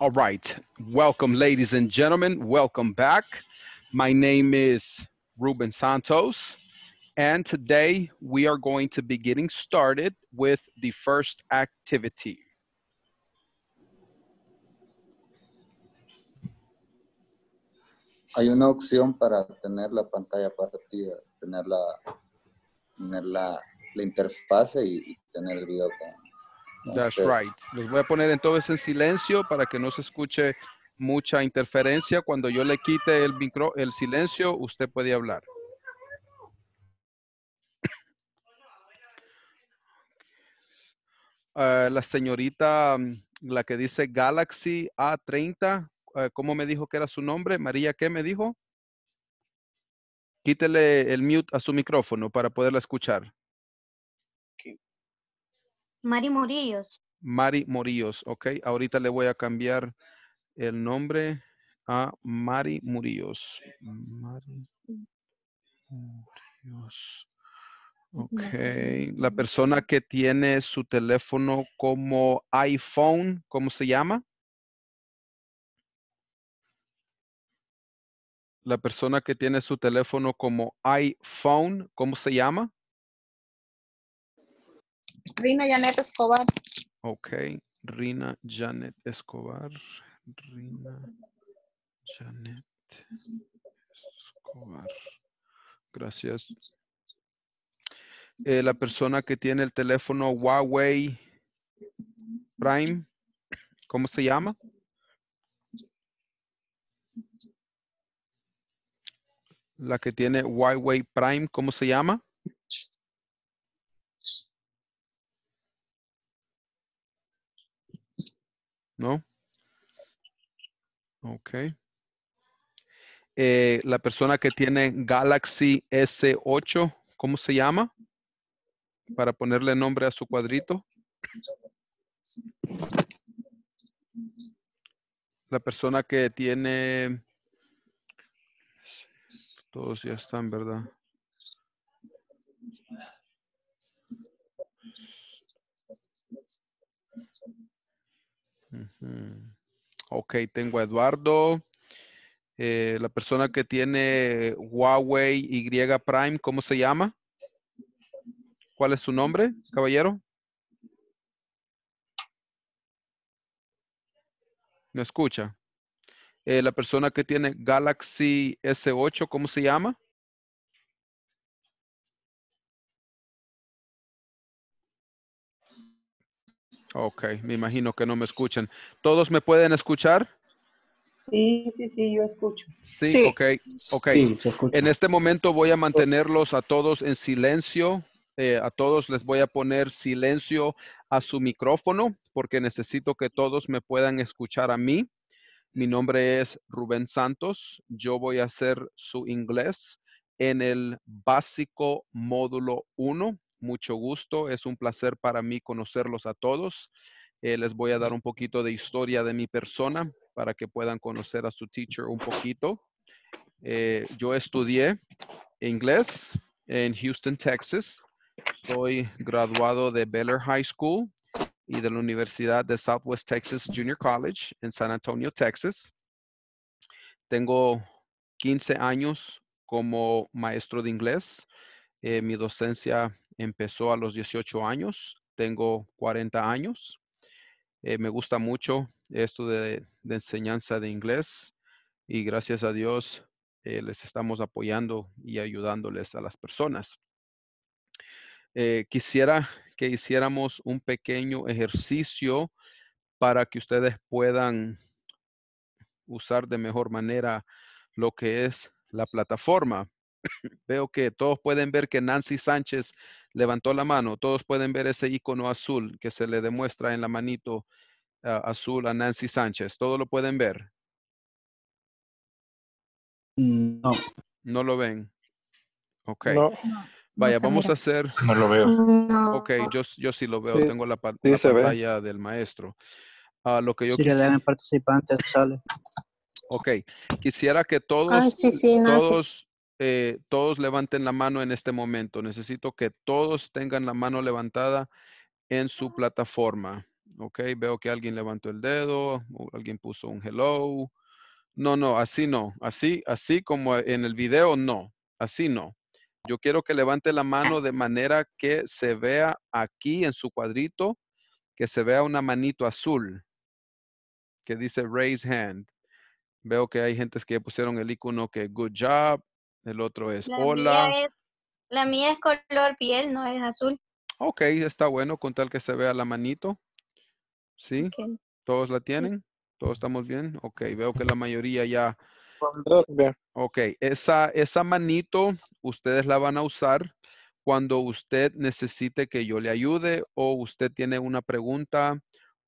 All right. Welcome, ladies and gentlemen. Welcome back. My name is Ruben Santos, and today we are going to be getting started with the first activity. Hay una opción para tener la pantalla partida, tener la. la interfase y, tener el video con... That's right. Los voy a poner entonces en silencio para que no se escuche mucha interferencia. Cuando yo le quite el, micro, el silencio, usted puede hablar. Ah, la señorita, mm, la que dice Galaxy A30, ah, ¿cómo me dijo que era su nombre? María, ¿qué me dijo? Quítele el mute a su micrófono para poderla escuchar. Mari Morillos. Mari Morillos, ok. Ahorita le voy a cambiar el nombre a Mari Murillos. Mari Murillos. Ok. La persona que tiene su teléfono como iPhone, ¿cómo se llama? La persona que tiene su teléfono como iPhone, ¿cómo se llama? Rina Janet Escobar. Ok, Rina Janet Escobar. Rina Janet Escobar. Gracias. Eh, la persona que tiene el teléfono Huawei Prime, ¿cómo se llama? La que tiene Huawei Prime, ¿cómo se llama? ¿no? Ok. Eh, la persona que tiene Galaxy S8, ¿cómo se llama? Para ponerle nombre a su cuadrito. La persona que tiene... Todos ya están, ¿verdad? Ok, tengo a Eduardo. Eh, la persona que tiene Huawei Y Prime, ¿cómo se llama? ¿Cuál es su nombre, caballero? ¿Me escucha? Eh, la persona que tiene Galaxy S8, ¿cómo se llama? Ok, me imagino que no me escuchan. ¿Todos me pueden escuchar? Sí, sí, sí, yo escucho. Sí, ok, ok. en este momento voy a mantenerlos a todos en silencio. Eh, a todos les voy a poner silencio a su micrófono porque necesito que todos me puedan escuchar a mí. Mi nombre es Rubén Santos. Yo voy a hacer su inglés en el básico módulo 1 mucho gusto. Es un placer para mí conocerlos a todos. Eh, les voy a dar un poquito de historia de mi persona para que puedan conocer a su teacher un poquito. Eh, yo estudié inglés en Houston, Texas. Soy graduado de Baylor High School y de la Universidad de Southwest Texas Junior College en San Antonio, Texas. Tengo 15 años como maestro de inglés. Eh, mi docencia empezó a los 18 años, tengo 40 años. Eh, me gusta mucho esto de, enseñanza de inglés y gracias a Dios eh, les estamos apoyando y ayudándoles a las personas. Eh, quisiera que hiciéramos un pequeño ejercicio para que ustedes puedan usar de mejor manera lo que es la plataforma. Veo que todos pueden ver que Nancy Sánchez levantó la mano. Todos pueden ver ese icono azul que se le demuestra en la manito ah, azul a Nancy Sánchez. ¿Todo lo pueden ver? No. No lo ven. Ok. Vaya, vamos a hacer. No lo veo. Ok, yo, yo sí lo veo. Tengo la, pantalla del maestro. a ah, lo que yo sí, le participantes, sale. Ok, quisiera que ah, todos, sí, sí, todos, eh, todos levanten la mano en este momento. Necesito que todos tengan la mano levantada en su plataforma. Ok, veo que alguien levantó el dedo, alguien puso un hello. No, no, así no. Así, así como en el video, no. Así no. Yo quiero que levante la mano de manera que se vea aquí en su cuadrito, que se vea una manito azul que dice raise hand. Veo que hay gentes que pusieron el icono que good job, el otro es la hola. Mía es, la mía es color piel, no es azul. Ok, está bueno con tal que se vea la manito. ¿Sí? ¿Todos la tienen? ¿Todos estamos bien? Ok, veo que la mayoría ya... Ok, esa, esa manito ustedes la van a usar cuando usted necesite que yo le ayude o usted tiene una pregunta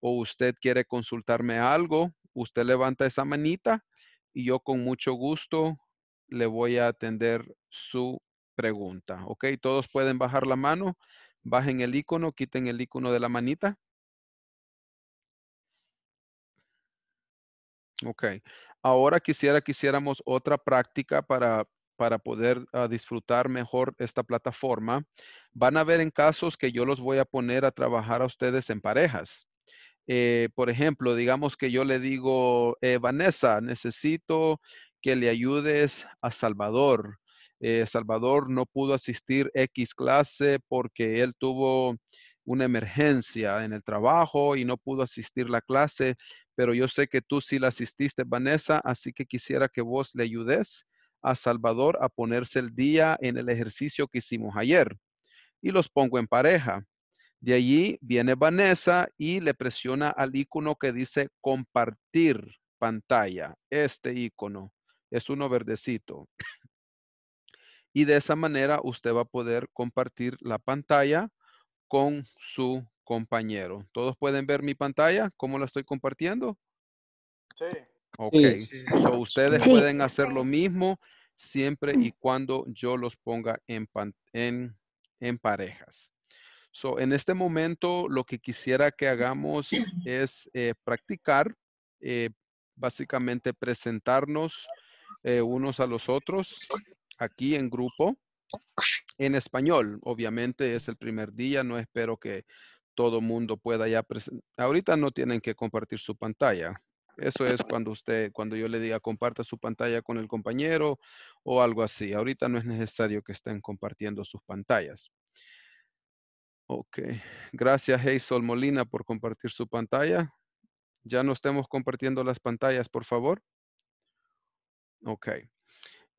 o usted quiere consultarme algo, usted levanta esa manita y yo con mucho gusto le voy a atender su pregunta. ¿Ok? Todos pueden bajar la mano, bajen el icono, quiten el icono de la manita. Ok. Ahora quisiera que hiciéramos otra práctica para, para poder ah, disfrutar mejor esta plataforma. Van a ver en casos que yo los voy a poner a trabajar a ustedes en parejas. Eh, por ejemplo, digamos que yo le digo, eh, Vanessa, necesito que le ayudes a Salvador. Eh, Salvador no pudo asistir X clase porque él tuvo una emergencia en el trabajo y no pudo asistir la clase, pero yo sé que tú sí la asististe, Vanessa, así que quisiera que vos le ayudes a Salvador a ponerse el día en el ejercicio que hicimos ayer. Y los pongo en pareja. De allí viene Vanessa y le presiona al icono que dice compartir pantalla, este icono es uno verdecito. Y de esa manera usted va a poder compartir la pantalla con su compañero. ¿Todos pueden ver mi pantalla? ¿Cómo la estoy compartiendo? Sí. Ok. ustedes pueden hacer lo mismo siempre y cuando yo los ponga en, en, en parejas. So, en este momento lo que quisiera que hagamos es eh, practicar, eh, básicamente presentarnos eh, unos a los otros aquí en grupo. En español, obviamente es el primer día, no espero que todo mundo pueda ya presentar. Ahorita no tienen que compartir su pantalla. Eso es cuando usted, cuando yo le diga comparta su pantalla con el compañero o algo así. Ahorita no es necesario que estén compartiendo sus pantallas. Ok. Gracias, Hazel Molina, por compartir su pantalla. Ya no estemos compartiendo las pantallas, por favor. Ok.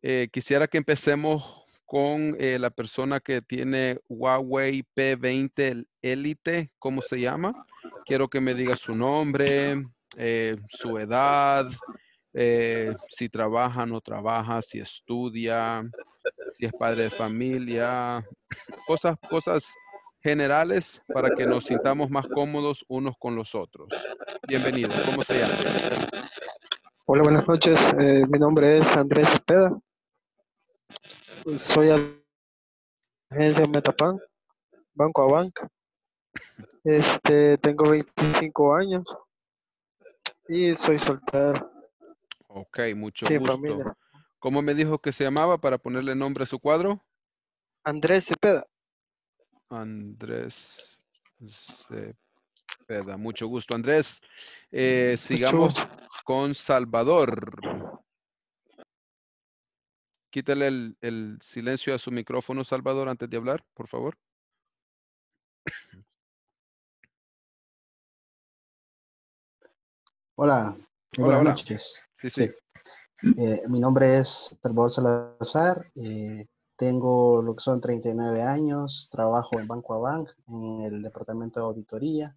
Eh, quisiera que empecemos con eh, la persona que tiene Huawei P20 Elite, ¿cómo se llama? Quiero que me diga su nombre, eh, su edad, si trabaja, no trabaja, si estudia, si es padre de familia, cosas, cosas generales para que nos sintamos más cómodos unos con los otros. Bienvenido, ¿cómo se llama? Hola, buenas noches. Eh, mi nombre es Andrés Cepeda. Soy agencia Metapan, Banco a Banca. Este, tengo 25 años y soy soltero. Ok, mucho gusto. ¿Cómo me dijo que se llamaba para ponerle nombre a su cuadro? Andrés Cepeda. Andrés Cepeda mucho gusto, Andrés. Eh, sigamos con Salvador. Quítale el, silencio a su micrófono, Salvador, antes de hablar, por favor. Hola, hola, buenas noches. Sí, sí. Eh, mi nombre es Salvador Salazar, eh, tengo lo que son 39 años, trabajo en Banco Bank, en el departamento de auditoría.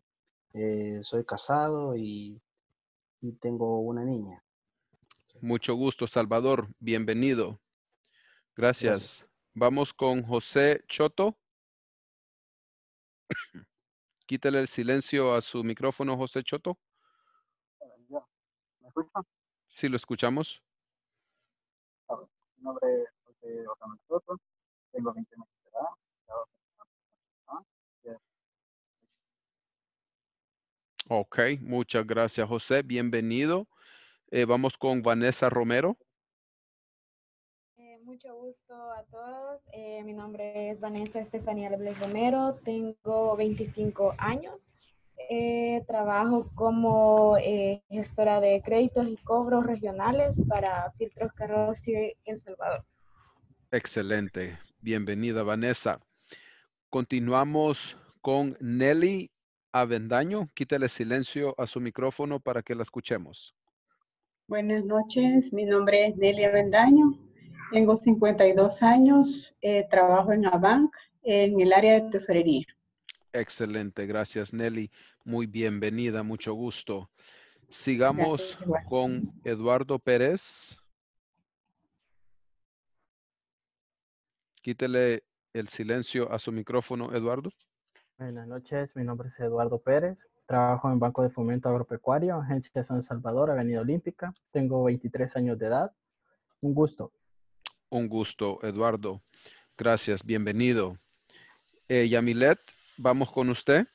Eh, soy casado y, tengo una niña. Mucho gusto, Salvador. Bienvenido. Gracias. Vamos con José Choto. Quítale el silencio a su micrófono, José Choto. ¿Me escucha? Sí, lo escuchamos. mi nombre es José tengo Ok, muchas gracias José, bienvenido. Eh, vamos con Vanessa Romero. Eh, mucho gusto a todos. Eh, mi nombre es Vanessa Estefanía Lebles Romero, tengo 25 años. trabajo como gestora de créditos y cobros regionales para Filtros y El Salvador. Excelente, bienvenida Vanessa. Continuamos con Nelly Avendaño, quítale silencio a su micrófono para que la escuchemos. Buenas noches, mi nombre es Nelly Avendaño, tengo 52 años, eh, trabajo en Avanc, en el área de tesorería. Excelente, gracias Nelly, muy bienvenida, mucho gusto. Sigamos con Eduardo Pérez. Quítele el silencio a su micrófono, Eduardo. Buenas noches, mi nombre es Eduardo Pérez, trabajo en Banco de Fomento Agropecuario, Agencia San Salvador, Avenida Olímpica, tengo 23 años de edad. Un gusto. Un gusto, Eduardo. Gracias, bienvenido. Eh, Yamilet, vamos con usted.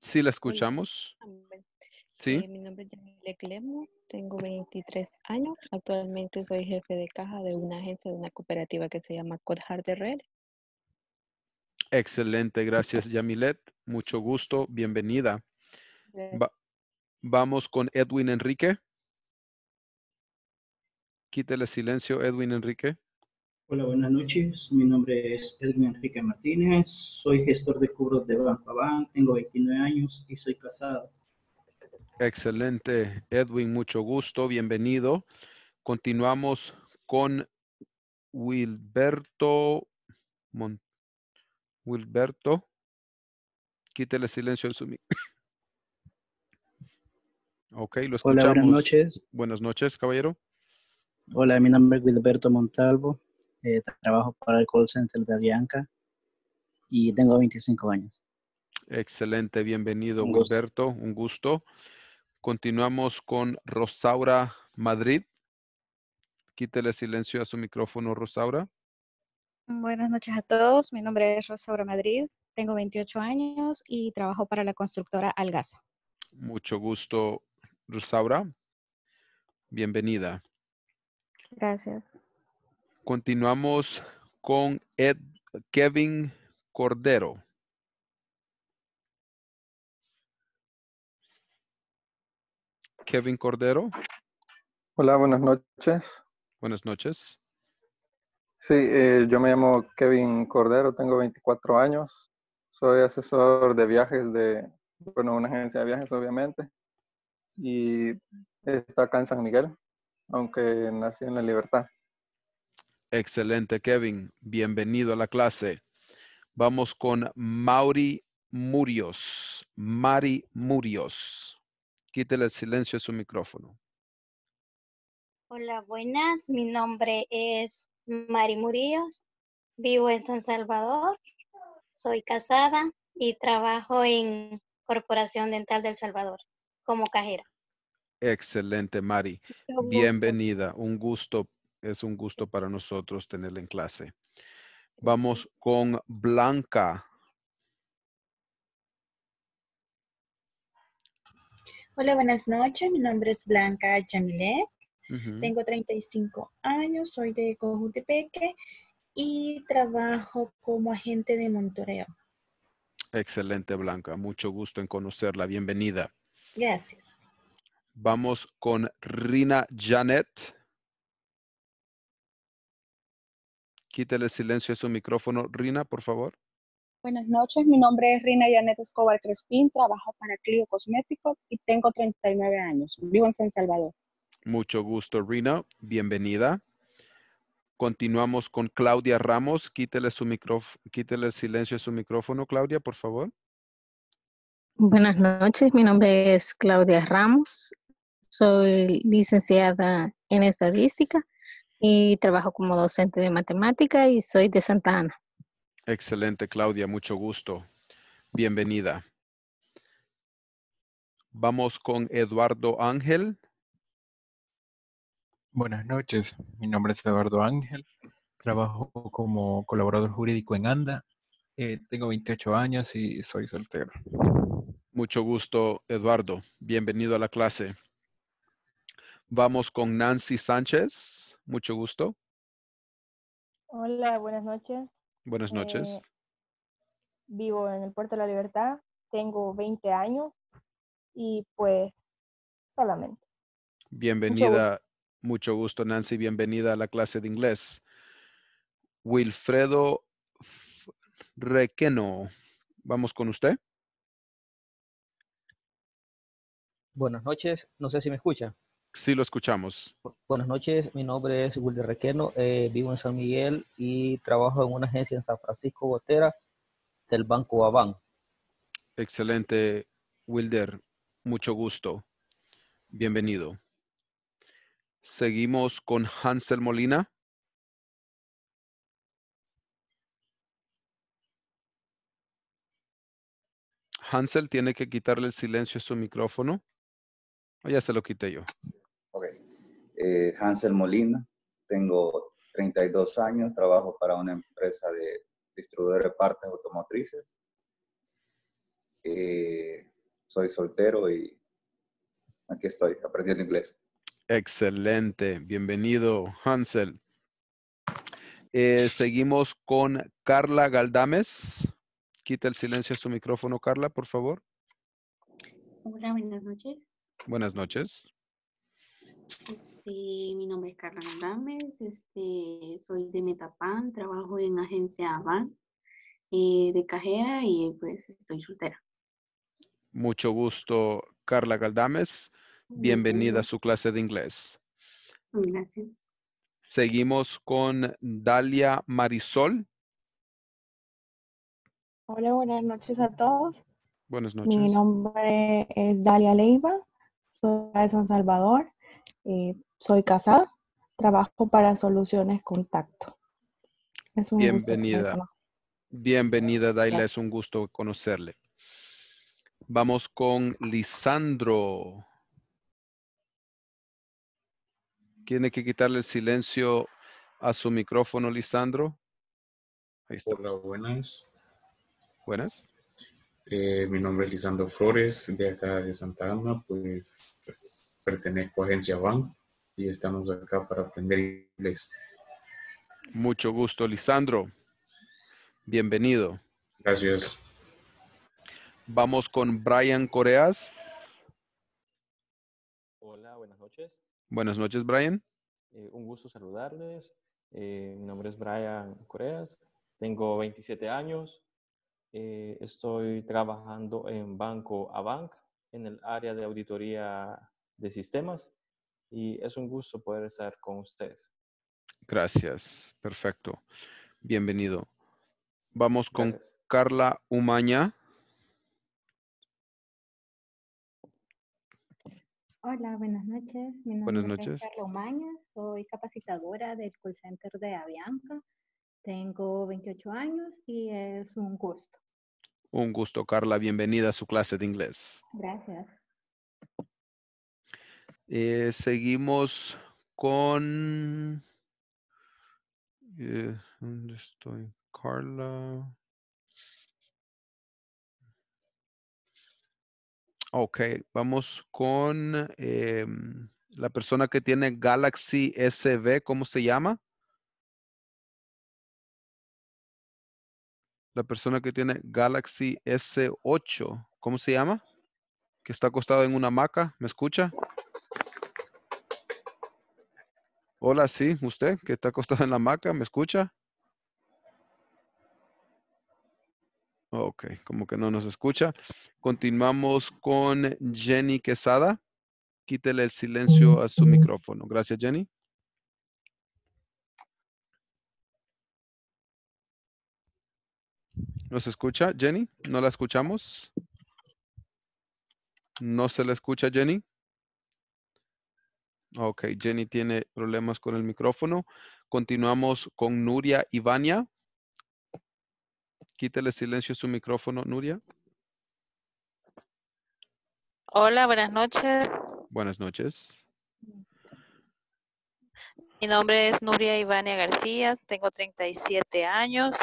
Sí, la escuchamos. Eh, mi nombre es Yamilet Clemo, tengo 23 años. Actualmente soy jefe de caja de una agencia de una cooperativa que se llama Codhard de Red. Excelente, gracias Yamilet. Mucho gusto, bienvenida. vamos con Edwin Enrique. Quítele silencio, Edwin Enrique. Hola, buenas noches. Mi nombre es Edwin Enrique Martínez. Soy gestor de cubros de Banco Banca, Tengo 29 años y soy casado. Excelente, Edwin, mucho gusto, bienvenido. Continuamos con Wilberto. Wilberto, quítele silencio al sumi. Okay, lo escuchamos. Hola, buenas noches. Buenas noches, caballero. Hola, mi nombre es Wilberto Montalvo. Eh, trabajo para el call center de Avianca y tengo 25 años. Excelente, bienvenido, Wilberto. Un gusto. Continuamos con Rosaura Madrid. Quítele silencio a su micrófono, Rosaura. Buenas noches a todos. Mi nombre es Rosaura Madrid. Tengo 28 años y trabajo para la constructora Algaza. Mucho gusto, Rosaura. Bienvenida. Gracias. Continuamos con Ed, Kevin Cordero. Kevin Cordero. Hola, buenas noches. Buenas noches. Sí, eh, yo me llamo Kevin Cordero, tengo 24 años, soy asesor de viajes de, bueno, una agencia de viajes obviamente, y está acá en San Miguel, aunque nací en La Libertad. Excelente, Kevin, bienvenido a la clase. Vamos con Mauri Murios, Mari Murios. Quítele el silencio a su micrófono. Hola, buenas. Mi nombre es Mari Murillo, Vivo en San Salvador. Soy casada y trabajo en Corporación Dental del Salvador como cajera. Excelente, Mari. Bienvenida. Un gusto. Es un gusto para nosotros tenerla en clase. Vamos con Blanca. Hola, buenas noches. Mi nombre es Blanca Chamilet. tengo treinta Tengo 35 años, soy de Cojutepeque y trabajo como agente de monitoreo. Excelente, Blanca. Mucho gusto en conocerla. Bienvenida. Gracias. Vamos con Rina Janet. Quítale silencio a su micrófono, Rina, por favor. Buenas noches, mi nombre es Rina Yanet Escobar Crespín, trabajo para Clio Cosméticos y tengo 39 años. Vivo en San Salvador. Mucho gusto, Rina. Bienvenida. Continuamos con Claudia Ramos. Quítele, su quítele el silencio de su micrófono, Claudia, por favor. Buenas noches, mi nombre es Claudia Ramos. Soy licenciada en estadística y trabajo como docente de matemática y soy de Santa Ana. Excelente, Claudia, mucho gusto. Bienvenida. Vamos con Eduardo Ángel. Buenas noches, mi nombre es Eduardo Ángel, trabajo como colaborador jurídico en ANDA, eh, tengo 28 años y soy soltero. Mucho gusto, Eduardo. Bienvenido a la clase. Vamos con Nancy Sánchez. Mucho gusto. Hola, buenas noches. Buenas noches. Eh, vivo en el Puerto de la Libertad, tengo 20 años y pues solamente. Bienvenida, mucho gusto Nancy, bienvenida a la clase de inglés. Wilfredo Requeno, vamos con usted. Buenas noches, no sé si me escucha. Sí, lo escuchamos. Buenas noches, mi nombre es Wilder Requeno, eh, vivo en San Miguel y trabajo en una agencia en San Francisco Gotera del Banco Aván. Excelente, Wilder, mucho gusto. Bienvenido. Seguimos con Hansel Molina. Hansel tiene que quitarle el silencio a su micrófono. O ya se lo quité yo. Ok. Eh, Hansel Molina, tengo 32 años, trabajo para una empresa de distribuidor de partes automotrices. Eh, soy soltero y aquí estoy aprendiendo inglés. Excelente, bienvenido Hansel. Eh, seguimos con Carla Galdames. Quita el silencio a su micrófono, Carla, por favor. Hola, buenas noches. Buenas noches. Este, mi nombre es Carla Galdames. este, soy de Metapan, trabajo en agencia van eh, de cajera y pues estoy soltera. Mucho gusto, Carla Galdames. Bienvenida a su clase de inglés. Gracias. Seguimos con Dalia Marisol. Hola, buenas noches a todos. Buenas noches. Mi nombre es Dalia Leiva, soy de San Salvador. Eh, soy casada, trabajo para Soluciones Contacto. Bienvenida. Bienvenida, Daila, es un gusto conocerle. Vamos con Lisandro. Tiene que quitarle el silencio a su micrófono, Lisandro. Ahí Hola, buenas. Buenas. Eh, mi nombre es Lisandro Flores, de acá de Santa Ana. Pues pertenezco a Agencia Bank y estamos acá para aprender inglés. Mucho gusto, Lisandro. Bienvenido. Gracias. Vamos con Brian Coreas. Hola, buenas noches. Buenas noches, Brian. Eh, un gusto saludarles. Eh, mi nombre es Brian Coreas. Tengo 27 años. Eh, estoy trabajando en Banco Bank en el área de auditoría de sistemas y es un gusto poder estar con ustedes. Gracias, perfecto. Bienvenido. Vamos con Carla Umaña. Hola, buenas noches. Mi buenas noches. es Carla Umaña, soy capacitadora del call center de Avianca. Tengo 28 años y es un gusto. Un gusto, Carla. Bienvenida a su clase de inglés. Gracias. Eh, seguimos con... Eh, ¿Dónde estoy? Carla. Ok, vamos con em, la persona que tiene Galaxy SB, ¿cómo se llama? La persona que tiene Galaxy S8, ¿cómo se llama? Que está acostado en una hamaca, ¿me escucha? Hola, sí, usted que está acostada en la hamaca, ¿me escucha? Ok, como que no nos escucha. Continuamos con Jenny Quesada. Quítele el silencio a su micrófono. Gracias, Jenny. ¿Nos escucha, Jenny? ¿No la escuchamos? ¿No se la escucha, Jenny? Ok, Jenny tiene problemas con el micrófono. Continuamos con Nuria Ivania. Quítale silencio su micrófono, Nuria. Hola, buenas noches. Buenas noches. Mi nombre es Nuria Ivania García, tengo 37 años,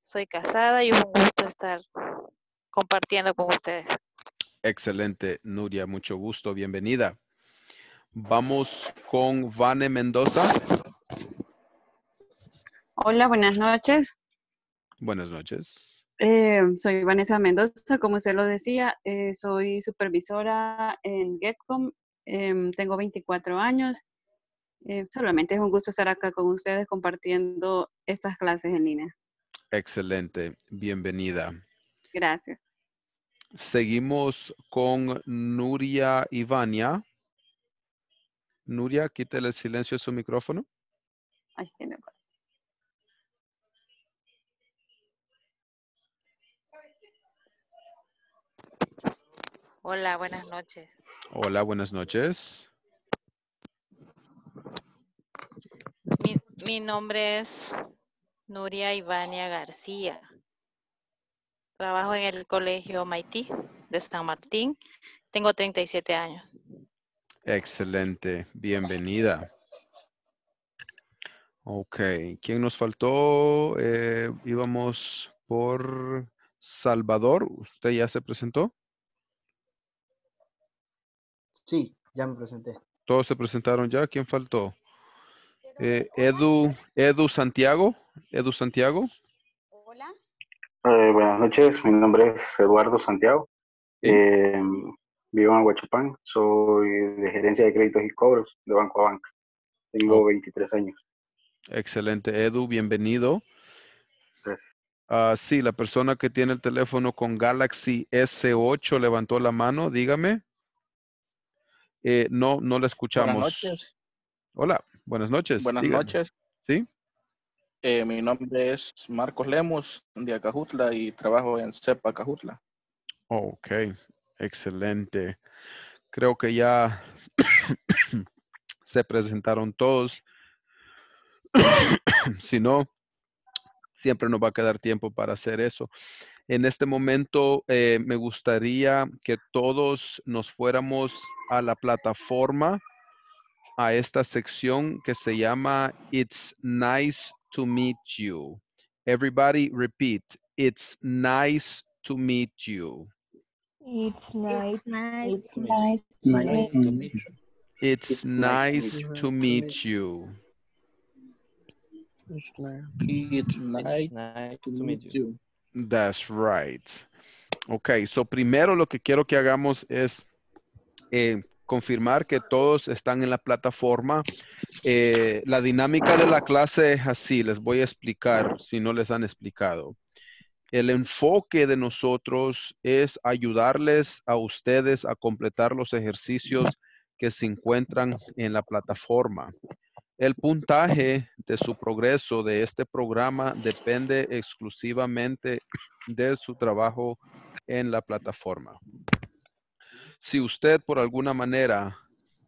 soy casada y un gusto estar compartiendo con ustedes. Excelente, Nuria, mucho gusto, bienvenida. Vamos con Vane Mendoza. Hola, buenas noches. Buenas noches. Eh, soy Vanessa Mendoza, como usted lo decía, eh, soy supervisora en GetCom, em, tengo 24 años. Eh, solamente es un gusto estar acá con ustedes compartiendo estas clases en línea. Excelente, bienvenida. Gracias. Seguimos con Nuria Ivania. Nuria, quítele el silencio a su micrófono. Pues. Hola, buenas noches. Hola, buenas noches. Mi, mi nombre es Nuria Ivania García. Trabajo en el Colegio Maití de San Martín. Tengo 37 años. Excelente, bienvenida. Ok, ¿quién nos faltó? Eh, íbamos por Salvador, ¿usted ya se presentó? Sí, ya me presenté. Todos se presentaron ya, ¿quién faltó? Eh, Edu, Edu Santiago, Edu Santiago. Hola. Eh, buenas noches, mi nombre es Eduardo Santiago. Vivo en Huachapán, soy de gerencia de créditos y cobros de Banco a Banca. Tengo 23 años. Excelente, Edu, bienvenido. Gracias. Ah, sí, la persona que tiene el teléfono con Galaxy S8 levantó la mano, dígame. Eh, no, no la escuchamos. Buenas noches. Hola, buenas noches. Buenas noches. Sí. Eh, mi nombre es Marcos Lemos de Acajutla y trabajo en CEPA Acajutla. Ok, Excelente. Creo que ya se presentaron todos. si no, siempre nos va a quedar tiempo para hacer eso. En este momento eh, me gustaría que todos nos fuéramos a la plataforma, a esta sección que se llama It's Nice to Meet You. Everybody repeat, It's Nice to Meet You. It's nice. nice. to meet you. It's, nice, to, meet you. That's right. Ok, so primero lo que quiero que hagamos es eh, confirmar que todos están en la plataforma. Eh, la dinámica de la clase es así, les voy a explicar si no les han explicado el enfoque de nosotros es ayudarles a ustedes a completar los ejercicios que se encuentran en la plataforma. El puntaje de su progreso de este programa depende exclusivamente de su trabajo en la plataforma. Si usted por alguna manera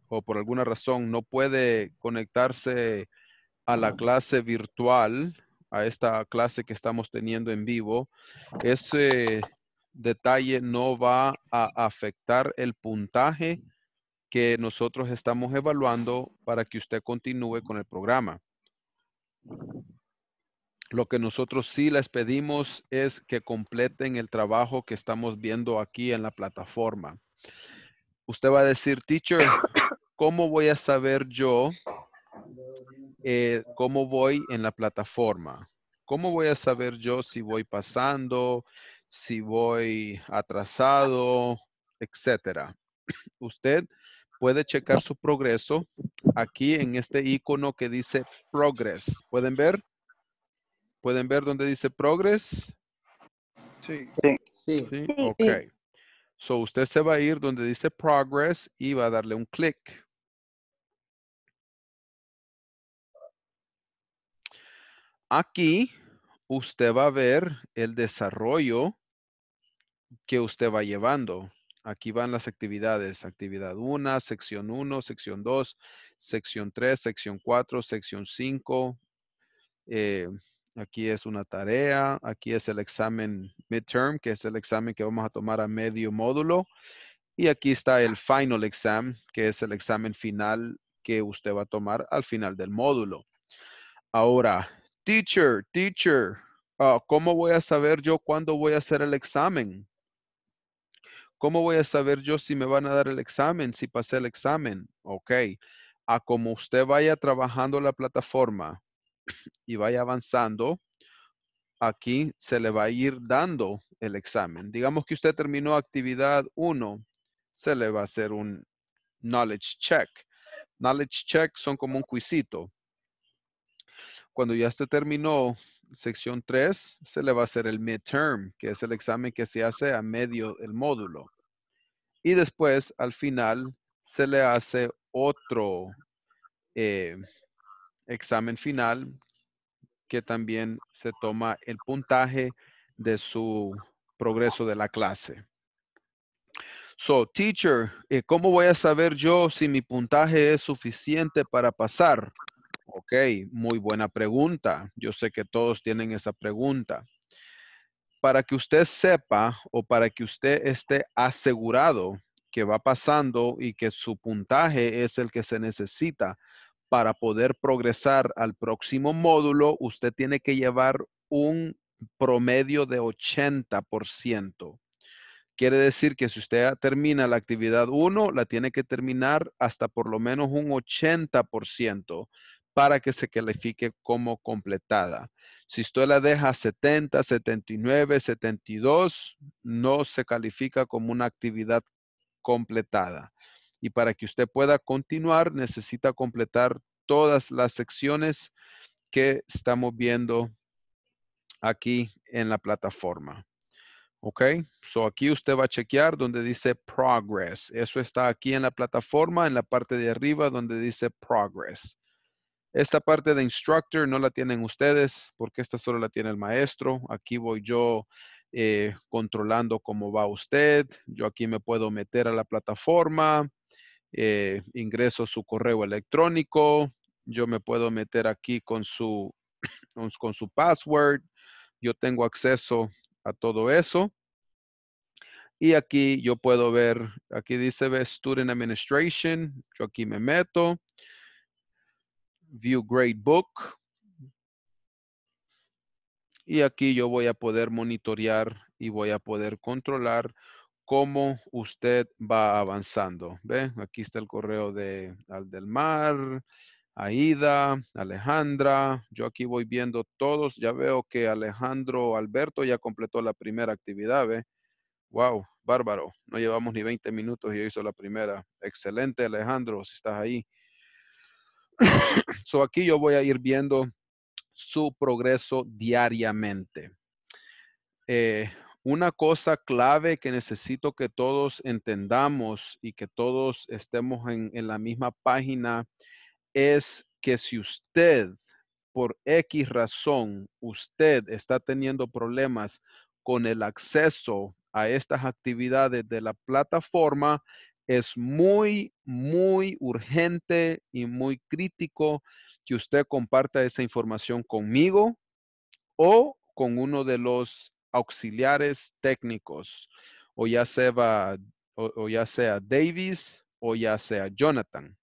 o por alguna razón no puede conectarse a la clase virtual, a esta clase que estamos teniendo en vivo, ese detalle no va a afectar el puntaje que nosotros estamos evaluando para que usted continúe con el programa. Lo que nosotros sí les pedimos es que completen el trabajo que estamos viendo aquí en la plataforma. Usted va a decir, teacher, ¿cómo voy a saber yo eh, cómo voy en la plataforma. ¿Cómo voy a saber yo si voy pasando, si voy atrasado, etcétera? Usted puede checar su progreso aquí en este icono que dice Progress. ¿Pueden ver? ¿Pueden ver dónde dice Progress? Sí. Sí. sí. ok. So usted se va a ir donde dice Progress y va a darle un clic. Aquí usted va a ver el desarrollo que usted va llevando. Aquí van las actividades. Actividad 1, sección 1, sección 2, sección 3, sección 4, sección 5. Eh, aquí es una tarea. Aquí es el examen midterm, que es el examen que vamos a tomar a medio módulo. Y aquí está el final exam, que es el examen final que usted va a tomar al final del módulo. Ahora, Teacher, teacher, ah, ¿cómo voy a saber yo cuándo voy a hacer el examen? ¿Cómo voy a saber yo si me van a dar el examen, si pasé el examen? Ok, a como usted vaya trabajando la plataforma y vaya avanzando, aquí se le va a ir dando el examen. Digamos que usted terminó actividad 1, se le va a hacer un knowledge check. Knowledge check son como un cuisito. Cuando ya se este terminó sección 3, se le va a hacer el midterm, que es el examen que se hace a medio del módulo. Y después, al final, se le hace otro eh, examen final que también se toma el puntaje de su progreso de la clase. So, teacher, eh, ¿cómo voy a saber yo si mi puntaje es suficiente para pasar? Ok, muy buena pregunta. Yo sé que todos tienen esa pregunta. Para que usted sepa o para que usted esté asegurado que va pasando y que su puntaje es el que se necesita para poder progresar al próximo módulo, usted tiene que llevar un promedio de 80%. Quiere decir que si usted termina la actividad 1, la tiene que terminar hasta por lo menos un 80% para que se califique como completada. Si usted la deja 70, 79, 72, no se califica como una actividad completada. Y para que usted pueda continuar, necesita completar todas las secciones que estamos viendo aquí en la plataforma. ¿Ok? So aquí usted va a chequear donde dice progress. Eso está aquí en la plataforma, en la parte de arriba donde dice progress. Esta parte de instructor no la tienen ustedes porque esta solo la tiene el maestro. Aquí voy yo eh, controlando cómo va usted. Yo aquí me puedo meter a la plataforma, eh, ingreso su correo electrónico, yo me puedo meter aquí con su, con su password. Yo tengo acceso a todo eso. Y aquí yo puedo ver, aquí dice Student Administration, yo aquí me meto. View Gradebook. Y aquí yo voy a poder monitorear y voy a poder controlar cómo usted va avanzando. ¿Ve? Aquí está el correo de Aldelmar, Aida, Alejandra. Yo aquí voy viendo todos. Ya veo que Alejandro Alberto ya completó la primera actividad. ¿Ve? Wow, bárbaro. No llevamos ni 20 minutos y ya hizo la primera. Excelente, Alejandro, si estás ahí so aquí yo voy a ir viendo su progreso diariamente. Eh, una cosa clave que necesito que todos entendamos y que todos estemos en, en la misma página es que si usted, por X razón, usted está teniendo problemas con el acceso a estas actividades de la plataforma, es muy, muy urgente y muy crítico que usted comparta esa información conmigo o con uno de los auxiliares técnicos, o ya sea, o, o ya sea Davis o ya sea Jonathan.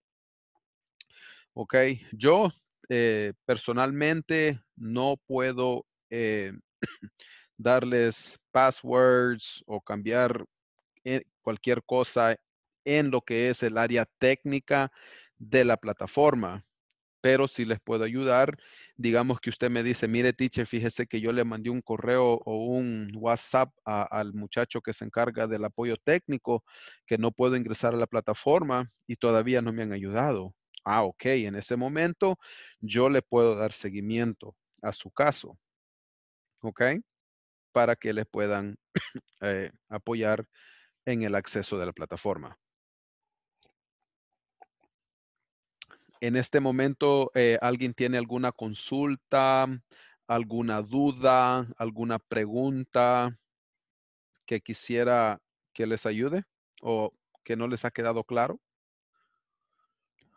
Ok, yo eh, personalmente no puedo eh, darles passwords o cambiar eh, cualquier cosa en lo que es el área técnica de la plataforma. Pero si les puedo ayudar, digamos que usted me dice, mire, teacher, fíjese que yo le mandé un correo o un WhatsApp al muchacho que se encarga del apoyo técnico, que no puedo ingresar a la plataforma y todavía no me han ayudado. Ah, ok, en ese momento yo le puedo dar seguimiento a su caso. ¿Ok? Para que les puedan eh, apoyar en el acceso de la plataforma. en este momento eh, alguien tiene alguna consulta, alguna duda, alguna pregunta que quisiera que les ayude o que no les ha quedado claro.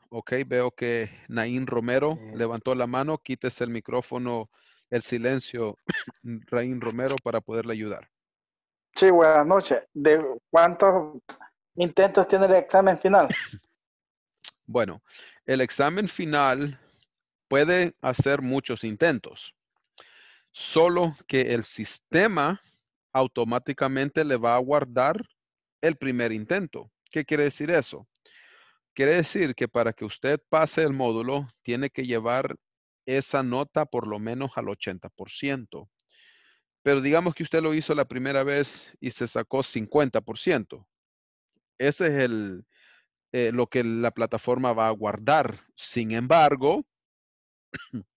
Ok, veo que Naín Romero eh. levantó la mano. Quítese el micrófono, el silencio, Raín Romero, para poderle ayudar. Sí, buenas noches. ¿De cuántos intentos tiene el examen final? Bueno, el examen final puede hacer muchos intentos, solo que el sistema automáticamente le va a guardar el primer intento. ¿Qué quiere decir eso? Quiere decir que para que usted pase el módulo, tiene que llevar esa nota por lo menos al 80%. Pero digamos que usted lo hizo la primera vez y se sacó 50%. Ese es el, eh, lo que la plataforma va a guardar. Sin embargo,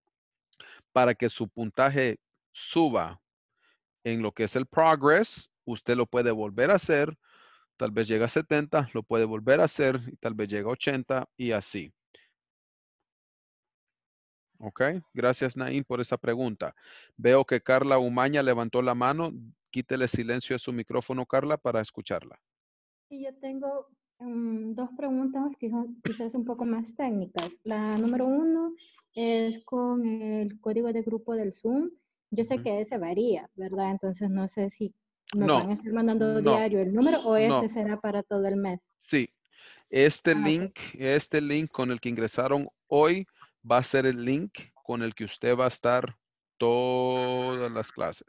para que su puntaje suba en lo que es el progress, usted lo puede volver a hacer, tal vez llega a 70, lo puede volver a hacer, y tal vez llega a 80 y así. Ok, gracias Naim por esa pregunta. Veo que Carla Umaña levantó la mano. Quítele silencio a su micrófono, Carla, para escucharla. Sí, yo tengo Mm, dos preguntas que quizás un poco más técnicas. La número uno es con el código de grupo del Zoom. Yo sé que ese varía, ¿verdad? Entonces no sé si nos van a estar mandando diario el número o este será para todo el mes. Sí. Este ah, link, este link con el que ingresaron hoy va a ser el link con el que usted va a estar todas las clases.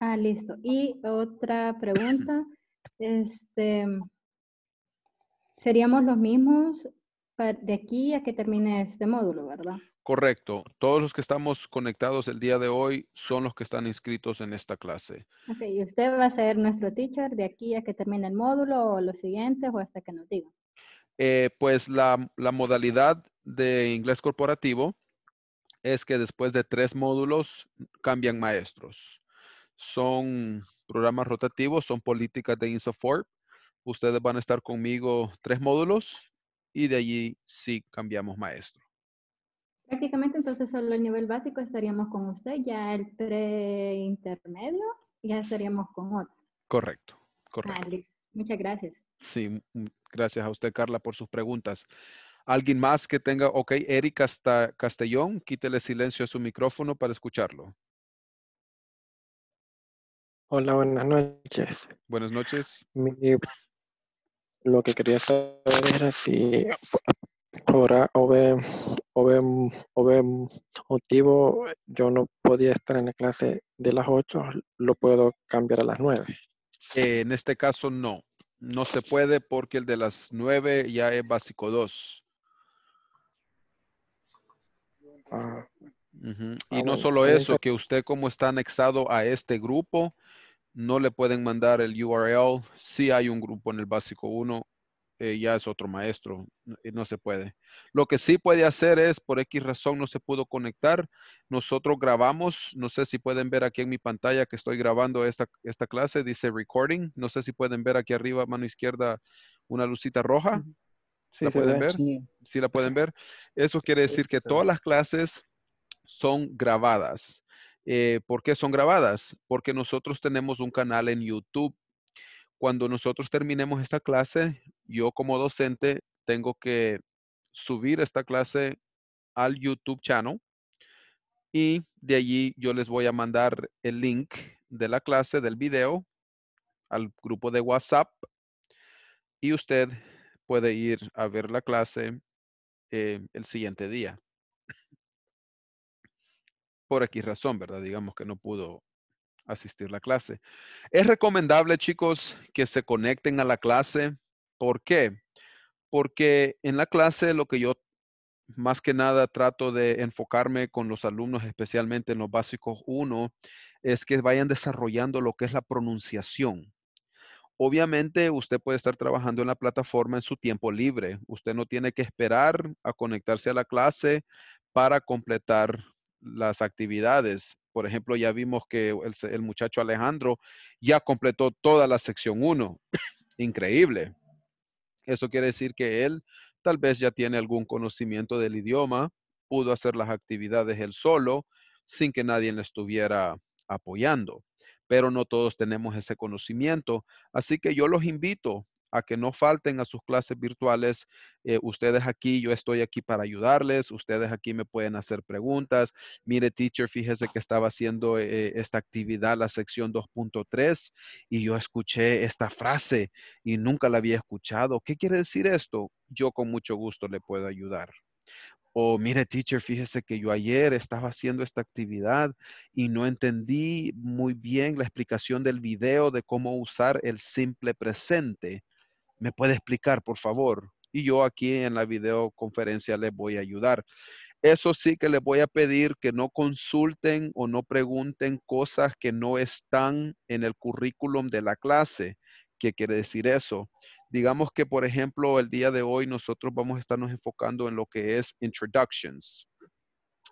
Ah, listo. Y otra pregunta, este, seríamos los mismos de aquí a que termine este módulo, ¿verdad? Correcto. Todos los que estamos conectados el día de hoy son los que están inscritos en esta clase. Ok, y usted va a ser nuestro teacher de aquí a que termine el módulo o los siguientes o hasta que nos diga. Eh, pues la, la, modalidad de inglés corporativo es que después de tres módulos cambian maestros. Son programas rotativos, son políticas de INSAFORP ustedes van a estar conmigo tres módulos y de allí sí cambiamos maestro. Prácticamente entonces solo el nivel básico estaríamos con usted, ya el preintermedio ya estaríamos con otro. Correcto, ah, correcto. Muchas gracias. Sí, gracias a usted Carla por sus preguntas. ¿Alguien más que tenga? Ok, Eric Castellón, quítele silencio a su micrófono para escucharlo. Hola, buenas noches. Buenas noches lo que quería saber era si ahora o o motivo yo no podía estar en la clase de las 8, lo puedo cambiar a las 9. en este caso no, no se puede porque el de las 9 ya es básico 2. Ah. Y ah, no solo eso, que usted como está anexado a este grupo, no le pueden mandar el URL. Si hay un grupo en el básico 1, eh, ya es otro maestro, eh, no, se puede. Lo que sí puede hacer es, por X razón no se pudo conectar, nosotros grabamos, no sé si pueden ver aquí en mi pantalla que estoy grabando esta, esta clase, dice recording, no sé si pueden ver aquí arriba, mano izquierda, una lucita roja. ¿La pueden ver? Si sí. la pueden ver. Eso quiere decir que todas las clases son grabadas. Eh, ¿Por qué son grabadas? Porque nosotros tenemos un canal en YouTube. Cuando nosotros terminemos esta clase, yo como docente tengo que subir esta clase al YouTube channel y de allí yo les voy a mandar el link de la clase, del video, al grupo de WhatsApp y usted puede ir a ver la clase eh, el siguiente día por X razón, ¿verdad? Digamos que no pudo asistir la clase. Es recomendable, chicos, que se conecten a la clase. ¿Por qué? Porque en la clase lo que yo más que nada trato de enfocarme con los alumnos, especialmente en los básicos 1, es que vayan desarrollando lo que es la pronunciación. Obviamente usted puede estar trabajando en la plataforma en su tiempo libre. Usted no tiene que esperar a conectarse a la clase para completar las actividades. Por ejemplo, ya vimos que el, muchacho Alejandro ya completó toda la sección 1. Increíble. Eso quiere decir que él tal vez ya tiene algún conocimiento del idioma, pudo hacer las actividades él solo sin que nadie le estuviera apoyando. Pero no todos tenemos ese conocimiento. Así que yo los invito a que no falten a sus clases virtuales. Eh, ustedes aquí, yo estoy aquí para ayudarles, ustedes aquí me pueden hacer preguntas. Mire, teacher, fíjese que estaba haciendo eh, esta actividad, la sección 2.3, y yo escuché esta frase y nunca la había escuchado. ¿Qué quiere decir esto? Yo con mucho gusto le puedo ayudar. O mire, teacher, fíjese que yo ayer estaba haciendo esta actividad y no entendí muy bien la explicación del video de cómo usar el simple presente. ¿Me puede explicar, por favor? Y yo aquí en la videoconferencia les voy a ayudar. Eso sí que les voy a pedir que no consulten o no pregunten cosas que no están en el currículum de la clase. ¿Qué quiere decir eso? Digamos que, por ejemplo, el día de hoy nosotros vamos a estarnos enfocando en lo que es introductions,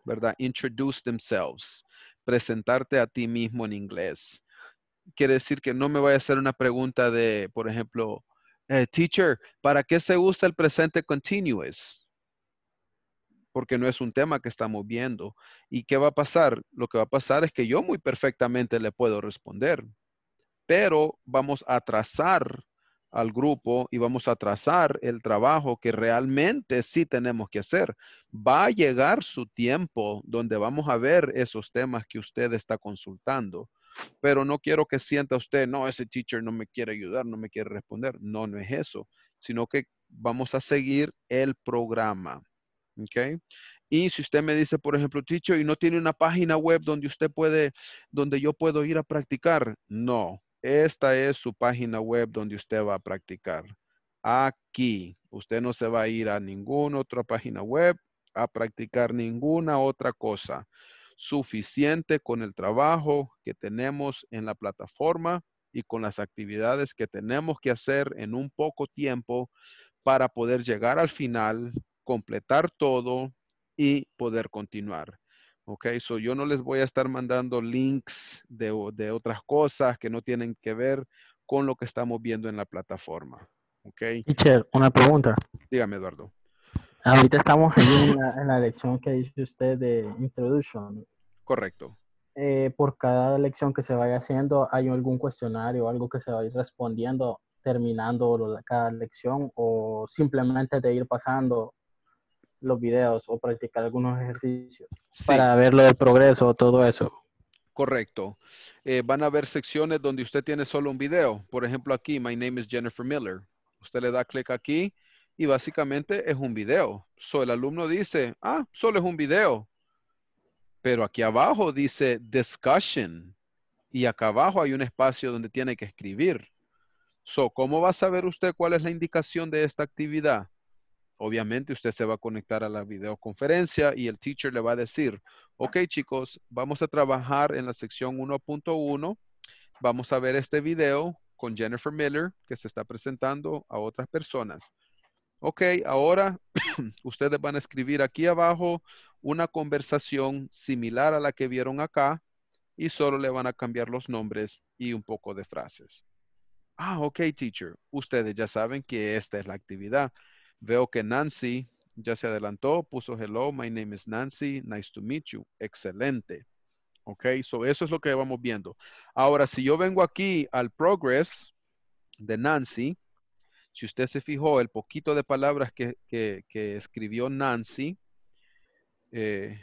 ¿verdad? Introduce themselves, presentarte a ti mismo en inglés. Quiere decir que no me vaya a hacer una pregunta de, por ejemplo, eh, teacher, ¿para qué se usa el presente continuous? Porque no es un tema que estamos viendo. ¿Y qué va a pasar? Lo que va a pasar es que yo muy perfectamente le puedo responder, pero vamos a trazar al grupo y vamos a trazar el trabajo que realmente sí tenemos que hacer. Va a llegar su tiempo donde vamos a ver esos temas que usted está consultando pero no quiero que sienta usted, no, ese teacher no me quiere ayudar, no me quiere responder. No, no es eso, sino que vamos a seguir el programa. ¿ok? Y si usted me dice, por ejemplo, teacher, y no tiene una página web donde usted puede, donde yo puedo ir a practicar, no, esta es su página web donde usted va a practicar. Aquí, usted no se va a ir a ninguna otra página web a practicar ninguna otra cosa suficiente con el trabajo que tenemos en la plataforma y con las actividades que tenemos que hacer en un poco tiempo para poder llegar al final, completar todo y poder continuar. Ok, so yo no les voy a estar mandando links de, de otras cosas que no tienen que ver con lo que estamos viendo en la plataforma. Ok. una pregunta. Dígame, Eduardo. Ahorita estamos en la, lección que dice usted de Introduction. Correcto. Eh, por cada lección que se vaya haciendo, ¿hay algún cuestionario o algo que se va respondiendo terminando cada lección o simplemente de ir pasando los videos o practicar algunos ejercicios para ver el progreso progreso, todo eso? Correcto. Eh, van a haber secciones donde usted tiene solo un video. Por ejemplo, aquí, My name is Jennifer Miller. Usted le da clic aquí y básicamente es un video. So, el alumno dice, ah, solo es un video. Pero aquí abajo dice discussion y acá abajo hay un espacio donde tiene que escribir. So, ¿cómo va a saber usted cuál es la indicación de esta actividad? Obviamente usted se va a conectar a la videoconferencia y el teacher le va a decir, ok chicos, vamos a trabajar en la sección 1.1, vamos a ver este video con Jennifer Miller que se está presentando a otras personas. Ok, ahora ustedes van a escribir aquí abajo una conversación similar a la que vieron acá y solo le van a cambiar los nombres y un poco de frases. Ah, ok, teacher. Ustedes ya saben que esta es la actividad. Veo que Nancy ya se adelantó, puso hello, my name is Nancy, nice to meet you. Excelente. Ok, so eso es lo que vamos viendo. Ahora, si yo vengo aquí al progress de Nancy, si usted se fijó, el poquito de palabras que, escribió Nancy, eh,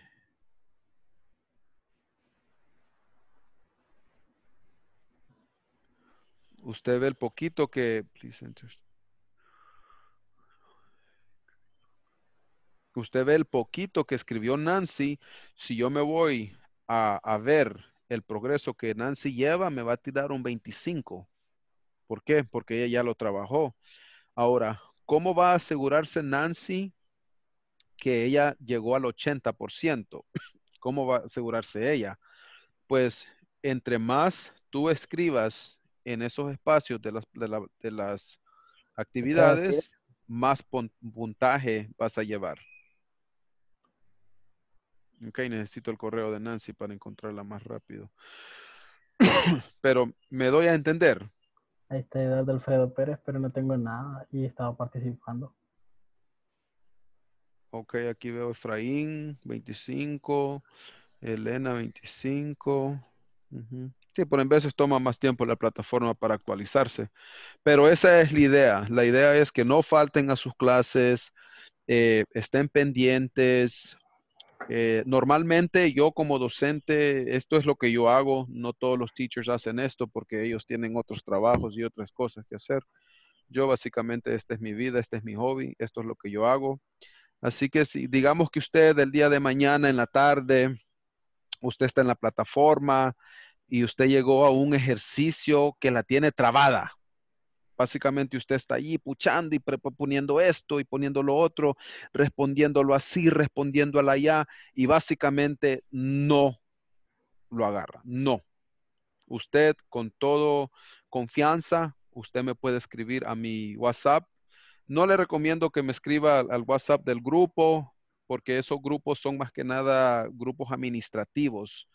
usted ve el poquito que... Usted ve el poquito que escribió Nancy. Si yo me voy a, a ver el progreso que Nancy lleva, me va a tirar un 25. ¿Por qué? Porque ella ya lo trabajó. Ahora, ¿cómo va a asegurarse Nancy que ella llegó al 80%? ¿Cómo va a asegurarse ella? Pues entre más tú escribas en esos espacios de las, actividades, más puntaje vas a llevar. Ok, necesito el correo de Nancy para encontrarla más rápido. Pero me doy a entender. Ahí está Eduardo Alfredo Pérez, pero no tengo nada y estaba participando. Ok, aquí veo Efraín, 25, Elena, 25. Sí, por en veces toma más tiempo la plataforma para actualizarse, pero esa es la idea. La idea es que no falten a sus clases, eh, estén pendientes, eh, normalmente yo como docente, esto es lo que yo hago, no todos los teachers hacen esto porque ellos tienen otros trabajos y otras cosas que hacer. Yo básicamente, esta es mi vida, este es mi hobby, esto es lo que yo hago. Así que si digamos que usted el día de mañana en la tarde, usted está en la plataforma y usted llegó a un ejercicio que la tiene trabada, Básicamente usted está allí puchando y poniendo esto y poniendo lo otro, respondiéndolo así, respondiéndolo allá y básicamente no lo agarra. No. Usted con todo confianza, usted me puede escribir a mi WhatsApp. No le recomiendo que me escriba al WhatsApp del grupo porque esos grupos son más que nada grupos administrativos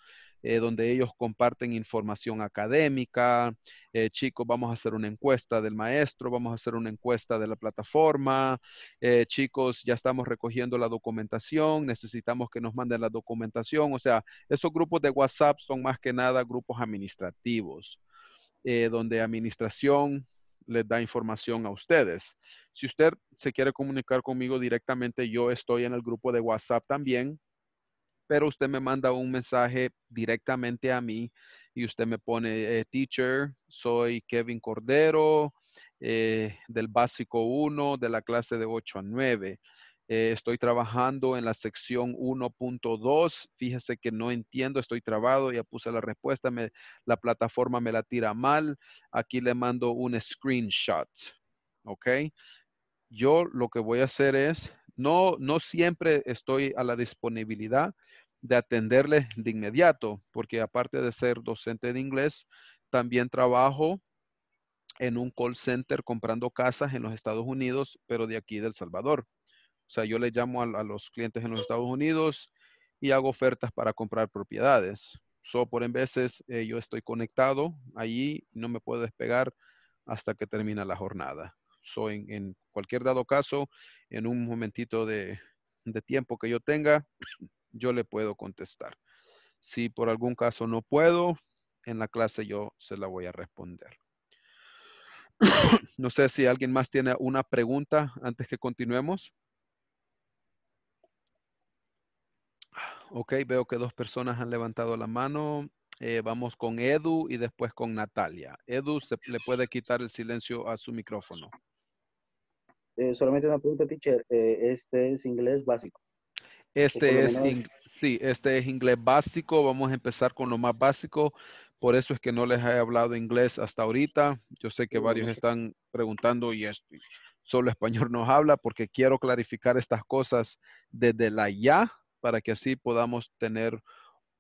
eh, donde ellos comparten información académica. Eh, chicos, vamos a hacer una encuesta del maestro, vamos a hacer una encuesta de la plataforma. Eh, chicos, ya estamos recogiendo la documentación, necesitamos que nos manden la documentación. O sea, esos grupos de WhatsApp son más que nada grupos administrativos, donde administración les da información a ustedes. Si usted se quiere comunicar conmigo directamente, yo estoy en el grupo de WhatsApp también, pero usted me manda un mensaje directamente a mí y usted me pone, eh, teacher, soy Kevin Cordero, eh, del básico 1, de la clase de 8 a 9. Eh, estoy trabajando en la sección 1.2. Fíjese que no entiendo, estoy trabado, ya puse la respuesta, me, la plataforma me la tira mal. Aquí le mando un screenshot. ¿Ok? Yo lo que voy a hacer es, no, no siempre estoy a la disponibilidad, de atenderles de inmediato, porque aparte de ser docente de inglés, también trabajo en un call center comprando casas en los Estados Unidos, pero de aquí del Salvador. O sea, yo le llamo a, los clientes en los Estados Unidos y hago ofertas para comprar propiedades. So, por en veces eh, yo estoy conectado allí, no me puedo despegar hasta que termina la jornada. So, en, cualquier dado caso, en un momentito de tiempo que yo tenga, yo le puedo contestar. Si por algún caso no puedo, en la clase yo se la voy a responder. no sé si alguien más tiene una pregunta antes que continuemos. Ok, veo que dos personas han levantado la mano. Eh, vamos con Edu y después con Natalia. Edu, le puede quitar el silencio a su micrófono? Eh, solamente una pregunta, teacher. Eh, este es inglés básico. Este es, sí, este es inglés básico. Vamos a empezar con lo más básico. Por eso es que no les he hablado inglés hasta ahorita. Yo sé que varios están preguntando y solo español nos habla porque quiero clarificar estas cosas desde la ya para que así podamos tener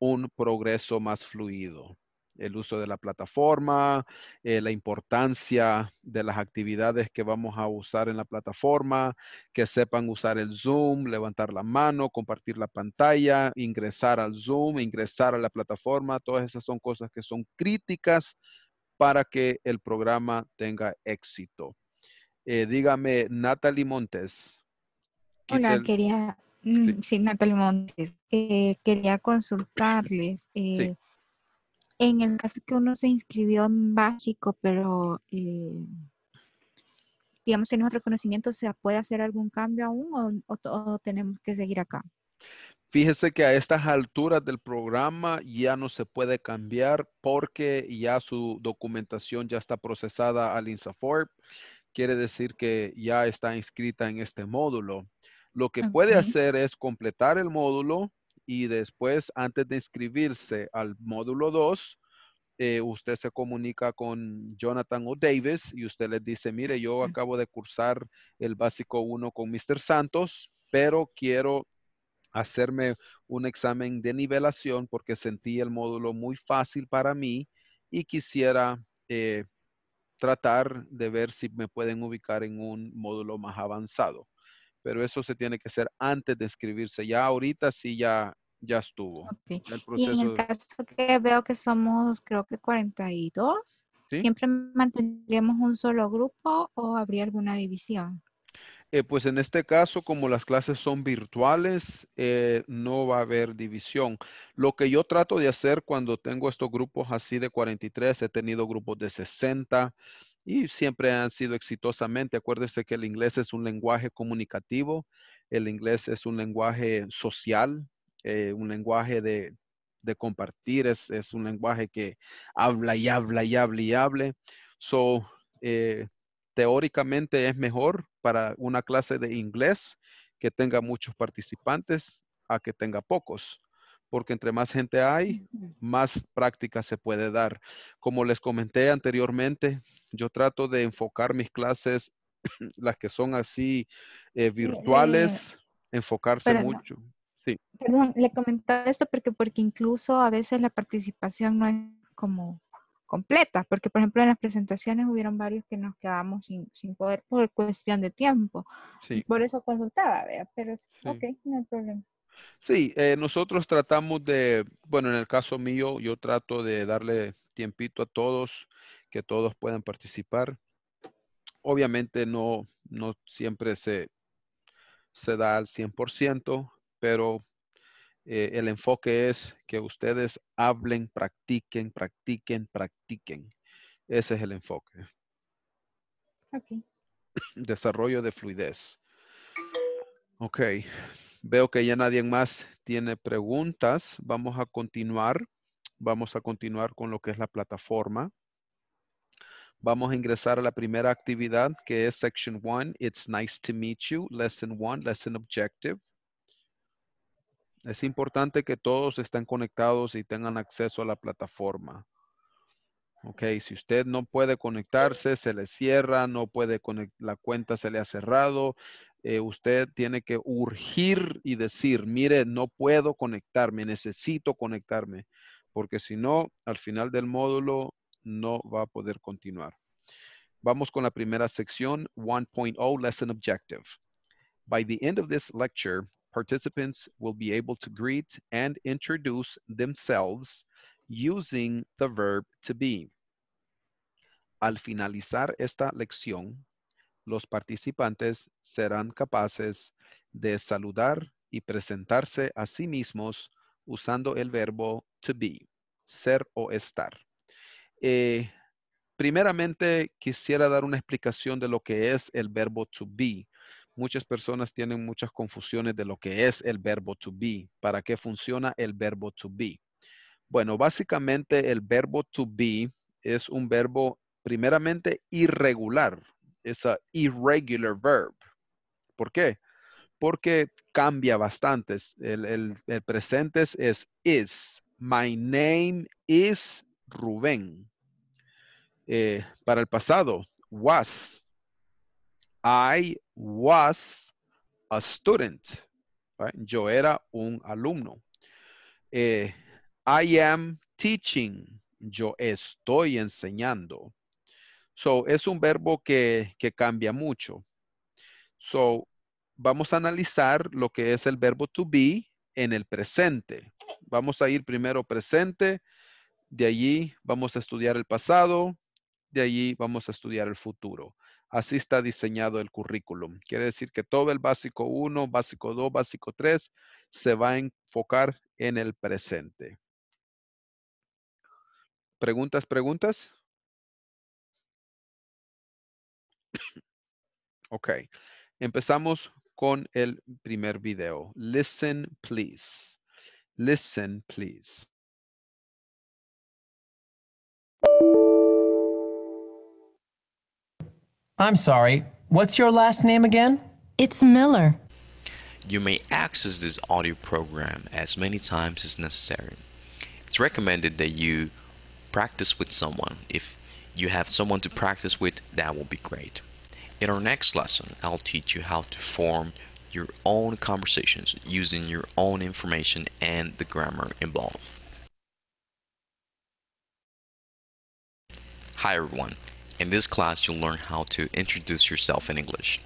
un progreso más fluido el uso de la plataforma, eh, la importancia de las actividades que vamos a usar en la plataforma, que sepan usar el Zoom, levantar la mano, compartir la pantalla, ingresar al Zoom, ingresar a la plataforma. Todas esas son cosas que son críticas para que el programa tenga éxito. Eh, dígame, Natalie Montes. Hola, quería, mm, sí. Natalie Montes, eh, quería consultarles en el caso que uno se inscribió en básico, pero eh, digamos en otro conocimiento, ¿se puede hacer algún cambio aún o, tenemos que seguir acá? Fíjese que a estas alturas del programa ya no se puede cambiar porque ya su documentación ya está procesada al INSAFORP. Quiere decir que ya está inscrita en este módulo. Lo que puede hacer es completar el módulo, y después, antes de inscribirse al módulo 2, eh, usted se comunica con Jonathan o Davis y usted les dice, mire, yo acabo de cursar el básico 1 con Mr. Santos, pero quiero hacerme un examen de nivelación porque sentí el módulo muy fácil para mí y quisiera eh, tratar de ver si me pueden ubicar en un módulo más avanzado pero eso se tiene que hacer antes de escribirse. Ya ahorita sí ya, ya estuvo. Y en el caso que veo que somos, creo que 42, ¿siempre mantendríamos un solo grupo o habría alguna división? Eh, pues en este caso, como las clases son virtuales, eh, no va a haber división. Lo que yo trato de hacer cuando tengo estos grupos así de 43, he tenido grupos de 60, y siempre han sido exitosamente. Acuérdese que el inglés es un lenguaje comunicativo, el inglés es un lenguaje social, eh, un lenguaje de, compartir, es, un lenguaje que habla y habla y habla y habla. So, eh, teóricamente es mejor para una clase de inglés que tenga muchos participantes a que tenga pocos porque entre más gente hay, más práctica se puede dar. Como les comenté anteriormente, yo trato de enfocar mis clases, las que son así eh, eh, virtuales, enfocarse mucho. Sí. le comentaba esto porque, porque incluso a veces la participación no es como completa, porque por ejemplo en las presentaciones hubieron varios que nos quedamos sin, poder por cuestión de tiempo. Por eso consultaba, pero sí. ok, no hay problema. Sí, eh, nosotros tratamos de, bueno, en el caso mío, yo trato de darle tiempito a todos, que todos puedan participar. Obviamente no, no siempre se, se da al 100%, pero eh, el enfoque es que ustedes hablen, practiquen, practiquen, practiquen. Ese es el enfoque. Desarrollo de fluidez. Ok. Veo que ya nadie más tiene preguntas. Vamos a continuar. Vamos a continuar con lo que es la plataforma. Vamos a ingresar a la primera actividad que es Section 1. It's nice to meet you. Lesson 1, Lesson Objective. Es importante que todos estén conectados y tengan acceso a la plataforma. Ok, si usted no puede conectarse, se le cierra, no puede la cuenta se le ha cerrado, eh, usted tiene que urgir y decir, mire, no puedo conectarme, necesito conectarme, porque si no, al final del módulo no va a poder continuar. Vamos con la primera sección, 1.0 Lesson Objective. By the end of this lecture, participants will be able to greet and introduce themselves using the verb to be. Al finalizar esta lección, los participantes serán capaces de saludar y presentarse a sí mismos usando el verbo to be, ser o estar. Eh, primeramente, quisiera dar una explicación de lo que es el verbo to be. Muchas personas tienen muchas confusiones de lo que es el verbo to be, para qué funciona el verbo to be. Bueno, básicamente el verbo to be es un verbo primeramente irregular, es a irregular verb. ¿Por qué? Porque cambia bastante. El, presente es is. My name is Rubén. Eh, para el pasado, was. I was a student. Yo era un alumno. Eh, I am teaching. Yo estoy enseñando. So, es un verbo que, cambia mucho. So, vamos a analizar lo que es el verbo to be en el presente. Vamos a ir primero presente, de allí vamos a estudiar el pasado, de allí vamos a estudiar el futuro. Así está diseñado el currículum. Quiere decir que todo el básico 1, básico 2, básico 3 se va a enfocar en el presente. ¿Preguntas, preguntas? Ok, empezamos con el primer video. Listen, please. Listen, please. I'm sorry, what's your last name again? It's Miller. You may access this audio program as many times as necessary. It's recommended that you practice with someone. If you have someone to practice with, that will be great. In our next lesson, I'll teach you how to form your own conversations using your own information and the grammar involved. Hi everyone, in this class you'll learn how to introduce yourself in English.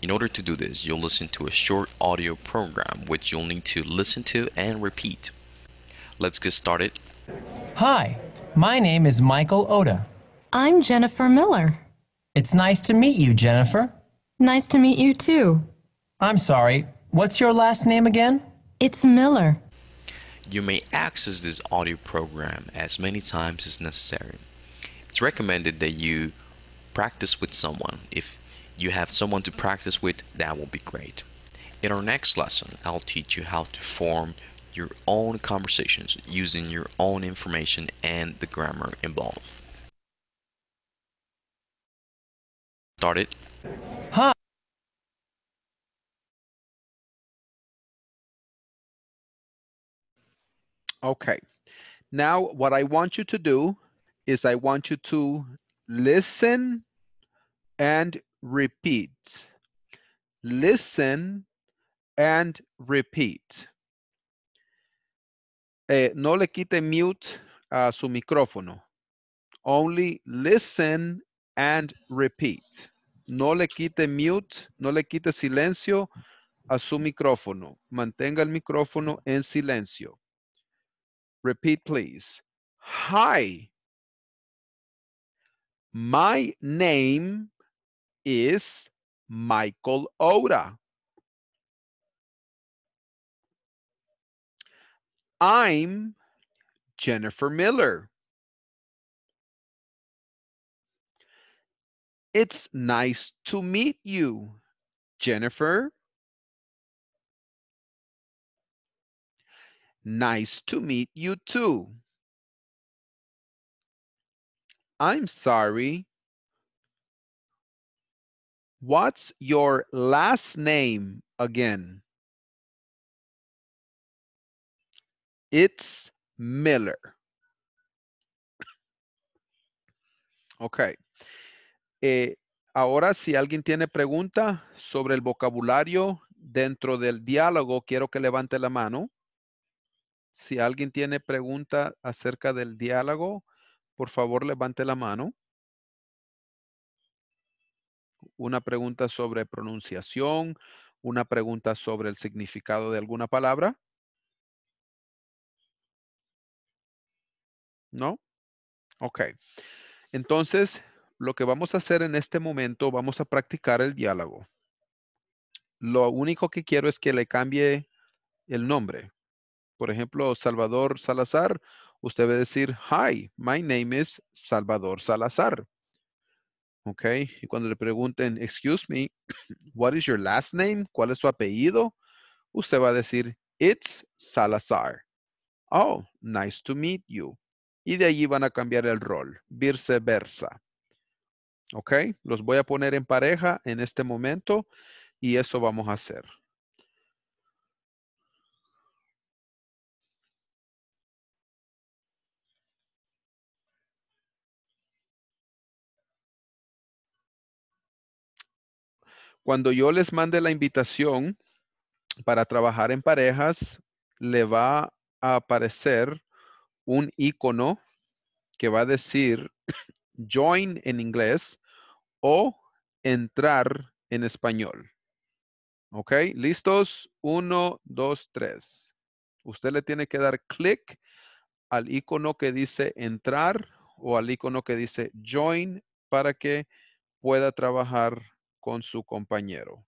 In order to do this, you'll listen to a short audio program which you'll need to listen to and repeat. Let's get started. Hi, my name is Michael Oda. I'm Jennifer Miller. It's nice to meet you, Jennifer. Nice to meet you, too. I'm sorry, what's your last name again? It's Miller. You may access this audio program as many times as necessary. It's recommended that you practice with someone. If you have someone to practice with, that will be great. In our next lesson, I'll teach you how to form your own conversations using your own information and the grammar involved. started huh okay now what I want you to do is I want you to listen and repeat listen and repeat eh, no le quite mute a su micrófono only listen and repeat. No le quite mute, no le quite silencio a su micrófono. Mantenga el micrófono en silencio. Repeat, please. Hi. My name is Michael Ora. I'm Jennifer Miller. It's nice to meet you, Jennifer. Nice to meet you too. I'm sorry. What's your last name again? It's Miller. Okay. Eh, ahora, si alguien tiene pregunta sobre el vocabulario dentro del diálogo, quiero que levante la mano. Si alguien tiene pregunta acerca del diálogo, por favor levante la mano. Una pregunta sobre pronunciación, una pregunta sobre el significado de alguna palabra. ¿No? Ok. Entonces, lo que vamos a hacer en este momento, vamos a practicar el diálogo. Lo único que quiero es que le cambie el nombre. Por ejemplo, Salvador Salazar, usted va a decir, hi, my name is Salvador Salazar. Ok, y cuando le pregunten, excuse me, what is your last name? ¿Cuál es su apellido? Usted va a decir, it's Salazar. Oh, nice to meet you. Y de allí van a cambiar el rol, viceversa. ¿Ok? Los voy a poner en pareja en este momento y eso vamos a hacer. Cuando yo les mande la invitación para trabajar en parejas, le va a aparecer un icono que va a decir join en inglés o entrar en español. ¿Ok? ¿Listos? Uno, dos, tres. Usted le tiene que dar clic al icono que dice entrar o al icono que dice join para que pueda trabajar con su compañero.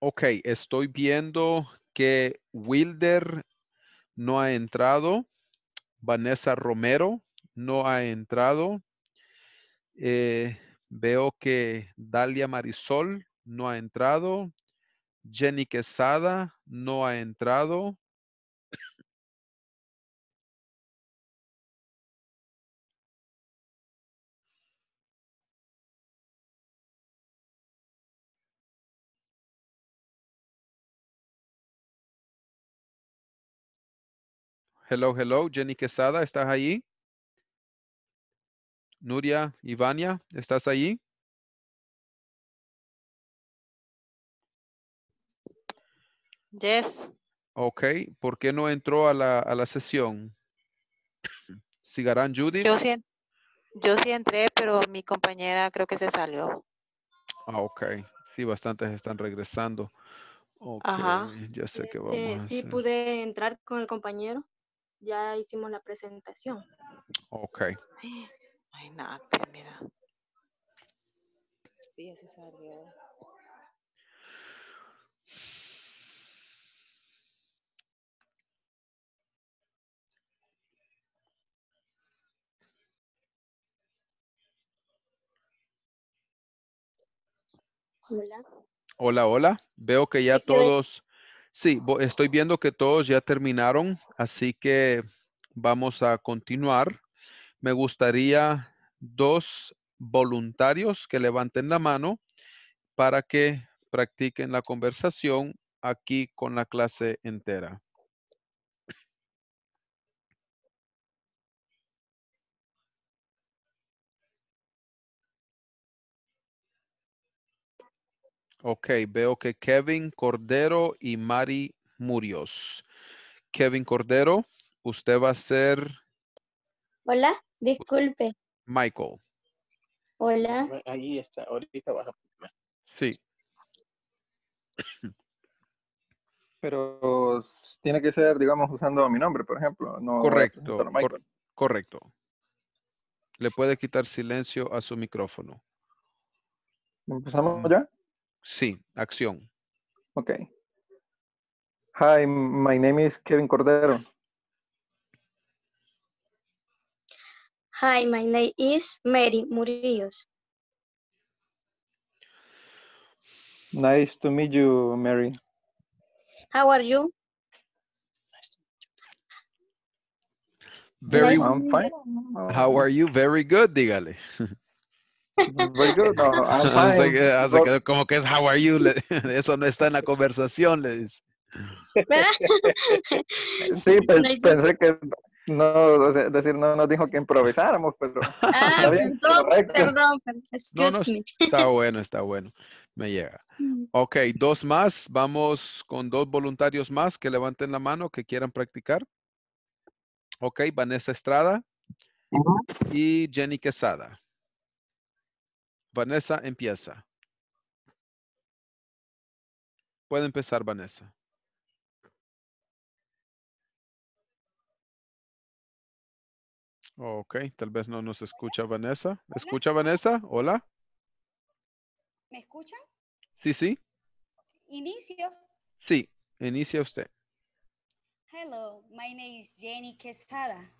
Ok, estoy viendo que Wilder no ha entrado, Vanessa Romero no ha entrado, eh, veo que Dalia Marisol no ha entrado, Jenny Quesada no ha entrado, Hello, hello. Jenny Quesada, ¿estás ahí? Nuria Ivania, ¿estás ahí? Yes. Ok, ¿por qué no entró a la, sesión? ¿Sigarán Judy? Yo sí, entré, pero mi compañera creo que se salió. Ah, ok. Sí, bastantes están regresando. Okay, Ajá. Ya sé que este, vamos. sí, pude entrar con el compañero ya hicimos la presentación. Ok. Ay, pues, mira. Hola. Hola, hola. Veo que ya todos Sí, estoy viendo que todos ya terminaron, así que vamos a continuar. Me gustaría dos voluntarios que levanten la mano para que practiquen la conversación aquí con la clase entera. Ok, veo que Kevin Cordero y Mari Murios. Kevin Cordero, usted va a ser... Hola, disculpe. Michael. Hola. Ahí está, ahorita baja. Sí. Pero tiene que ser, digamos, usando mi nombre, por ejemplo. No correcto, correcto. Le puede quitar silencio a su micrófono. ¿Empezamos mm. ya? Sí, acción. Okay. Hi, my name is Kevin Cordero. Hi, my name is Mary Murillos. Nice to meet you, Mary. How are you? Very well, fine. How are you? Very good, dígale. como que es how are you. Eso no está en la conversación, le dice. Sí, pensé que no, decir, no nos dijo que improvisáramos, pero. Ah, perdón, Está bueno, está bueno. Me llega. Mm. Ok, dos más. Vamos con dos voluntarios más que levanten la mano que quieran practicar. Ok, Vanessa Estrada y Jenny Quesada. Vanessa empieza. Puede empezar Vanessa. Ok, tal vez no nos escucha Vanessa. ¿Escucha Vanessa? Hola. ¿Me escucha? Sí, sí. Inicio. Sí, inicia usted. Hello, my name is Jenny Quesada.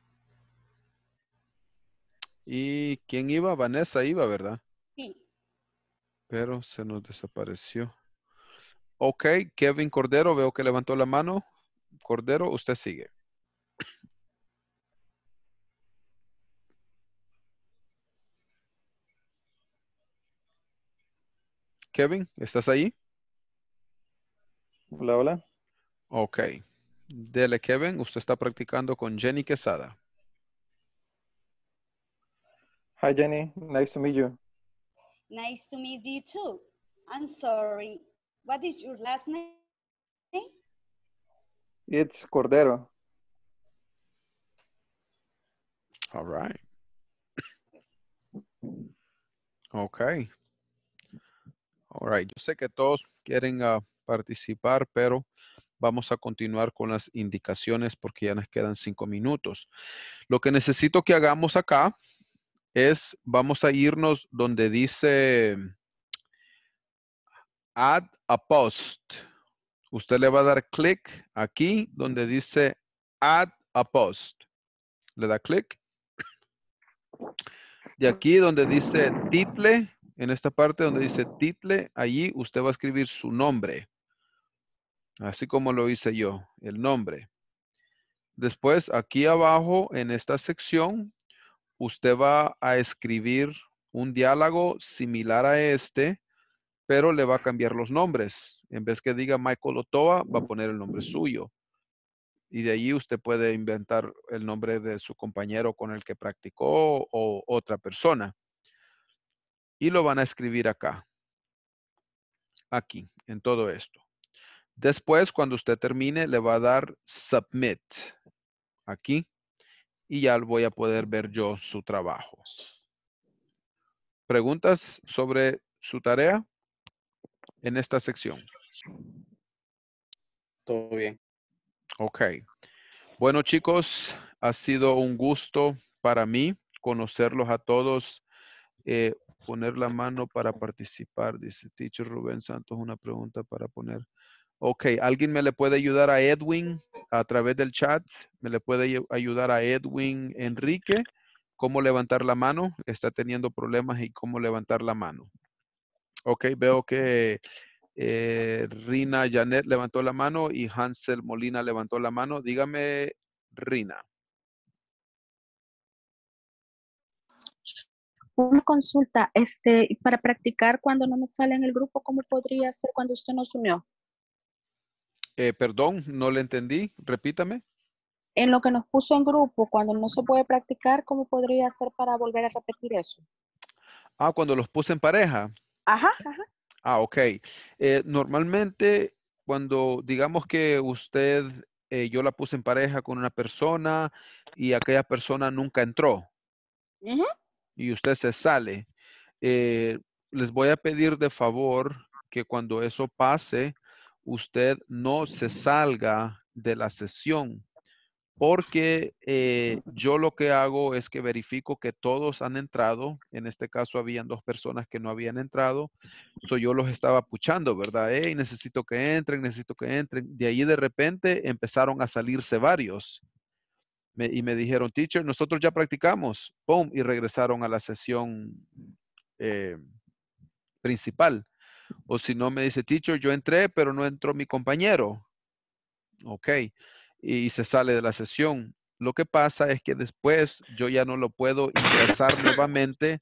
¿Y quién iba? Vanessa iba, ¿verdad? Pero se nos desapareció. Ok, Kevin Cordero, veo que levantó la mano. Cordero, usted sigue. Kevin, ¿estás ahí? Hola, hola. Ok. Dele, Kevin, usted está practicando con Jenny Quesada. Hi, Jenny. Nice to meet you. Nice to meet you too. I'm sorry. What is your last name? It's Cordero. All right. Okay. All right. Yo sé que todos quieren uh, participar, pero vamos a continuar con las indicaciones porque ya nos quedan cinco minutos. Lo que necesito que hagamos acá es, vamos a irnos donde dice add a post. Usted le va a dar clic aquí donde dice add a post. Le da clic. Y aquí donde dice title, en esta parte donde dice title, allí usted va a escribir su nombre. Así como lo hice yo, el nombre. Después, aquí abajo, en esta sección, usted va a escribir un diálogo similar a este, pero le va a cambiar los nombres. En vez que diga Michael Otoa, va a poner el nombre suyo. Y de allí usted puede inventar el nombre de su compañero con el que practicó o otra persona. Y lo van a escribir acá. Aquí, en todo esto. Después, cuando usted termine, le va a dar Submit. Aquí y ya voy a poder ver yo su trabajo. ¿Preguntas sobre su tarea en esta sección? Todo bien. Ok. Bueno, chicos, ha sido un gusto para mí conocerlos a todos. Eh, poner la mano para participar, dice Teacher Rubén Santos, una pregunta para poner. Ok, ¿alguien me le puede ayudar a Edwin a través del chat me le puede ayudar a Edwin Enrique cómo levantar la mano, está teniendo problemas y cómo levantar la mano. Ok, veo que eh, Rina Janet levantó la mano y Hansel Molina levantó la mano. Dígame, Rina. Una consulta, este, para practicar cuando no me sale en el grupo, ¿cómo podría ser cuando usted nos unió? Eh, perdón, no le entendí, repítame. En lo que nos puso en grupo, cuando no se puede practicar, ¿cómo podría hacer para volver a repetir eso? Ah, cuando los puse en pareja. Ajá, Ah, ok. Eh, normalmente, cuando digamos que usted, eh, yo la puse en pareja con una persona y aquella persona nunca entró y usted se sale, les voy a pedir de favor que cuando eso pase, usted no se salga de la sesión porque eh, yo lo que hago es que verifico que todos han entrado. En este caso habían dos personas que no habían entrado. yo los estaba puchando, ¿verdad? Y necesito que entren, necesito que entren. De ahí de repente empezaron a salirse varios. y me dijeron, teacher, nosotros ya practicamos. ¡Pum! Y regresaron a la sesión eh, principal. O si no, me dice, teacher, yo entré, pero no entró mi compañero. Ok. Y se sale de la sesión. Lo que pasa es que después yo ya no lo puedo ingresar nuevamente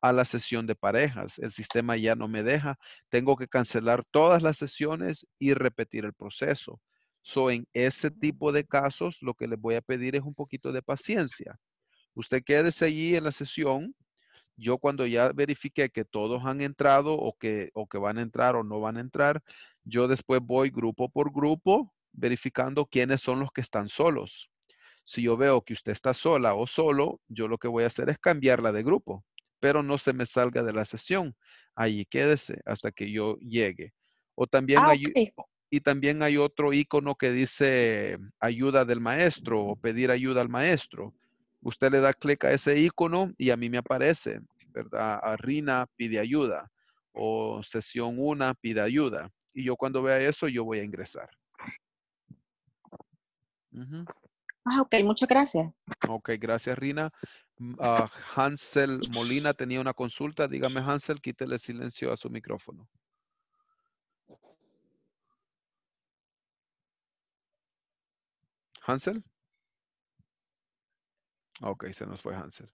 a la sesión de parejas. El sistema ya no me deja. Tengo que cancelar todas las sesiones y repetir el proceso. So, en ese tipo de casos, lo que les voy a pedir es un poquito de paciencia. Usted quédese allí en la sesión, yo cuando ya verifique que todos han entrado o que, o que van a entrar o no van a entrar, yo después voy grupo por grupo verificando quiénes son los que están solos. Si yo veo que usted está sola o solo, yo lo que voy a hacer es cambiarla de grupo, pero no se me salga de la sesión. Allí quédese hasta que yo llegue. O también ah, hay, y también hay otro icono que dice ayuda del maestro o pedir ayuda al maestro usted le da clic a ese icono y a mí me aparece, ¿verdad? A Rina pide ayuda o sesión 1 pide ayuda. Y yo cuando vea eso, yo voy a ingresar. Ah, ok, muchas gracias. Ok, gracias Rina. Mm, ah, Hansel Molina tenía una consulta. Dígame Hansel, quítele silencio a su micrófono. Hansel. Ok, se nos fue Hansel.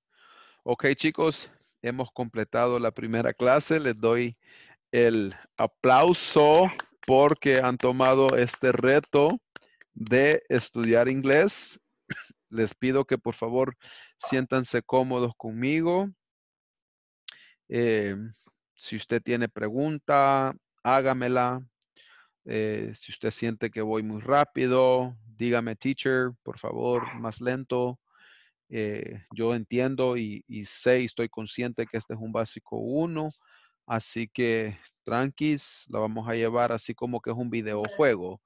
Ok, chicos, hemos completado la primera clase. Les doy el aplauso porque han tomado este reto de estudiar inglés. Les pido que por favor siéntanse cómodos conmigo. Eh, si usted tiene pregunta, hágamela. Eh, si usted siente que voy muy rápido, dígame, teacher, por favor, más lento. Eh, yo entiendo y, sé y estoy consciente que este es un básico 1, así que tranquis, la vamos a llevar así como que es un videojuego.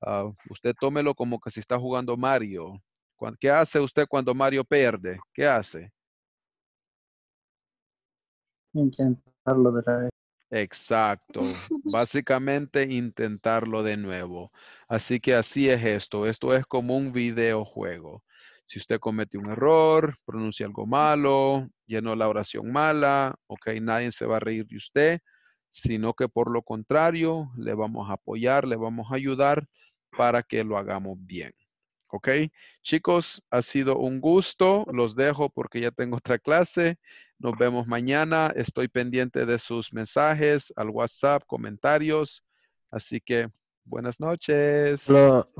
Ah, usted tómelo como que si está jugando Mario. ¿Qué hace usted cuando Mario pierde? ¿Qué hace? Intentarlo de nuevo. Exacto. Básicamente intentarlo de nuevo. Así que así es esto. Esto es como un videojuego. Si usted comete un error, pronuncia algo malo, llenó la oración mala, ok, nadie se va a reír de usted, sino que por lo contrario, le vamos a apoyar, le vamos a ayudar para que lo hagamos bien. ¿Ok? Chicos, ha sido un gusto. Los dejo porque ya tengo otra clase. Nos vemos mañana. Estoy pendiente de sus mensajes al WhatsApp, comentarios. Así que Buenas noches.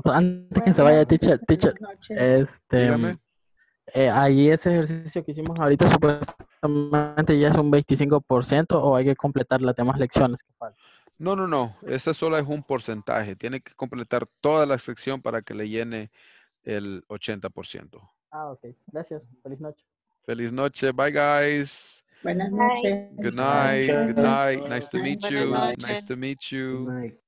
antes que se vaya, teacher, este, eh, ahí ese ejercicio que hicimos ahorita supuestamente ya es un 25% o hay que completar las demás lecciones que No, no, no, ese solo es un porcentaje. Tiene que completar toda la sección para que le llene el 80%. Ah, ok. Gracias. Feliz noche. Feliz noche. Bye, guys. Buenas noches. Good night. Good night. Nice to meet you. Nice to meet you.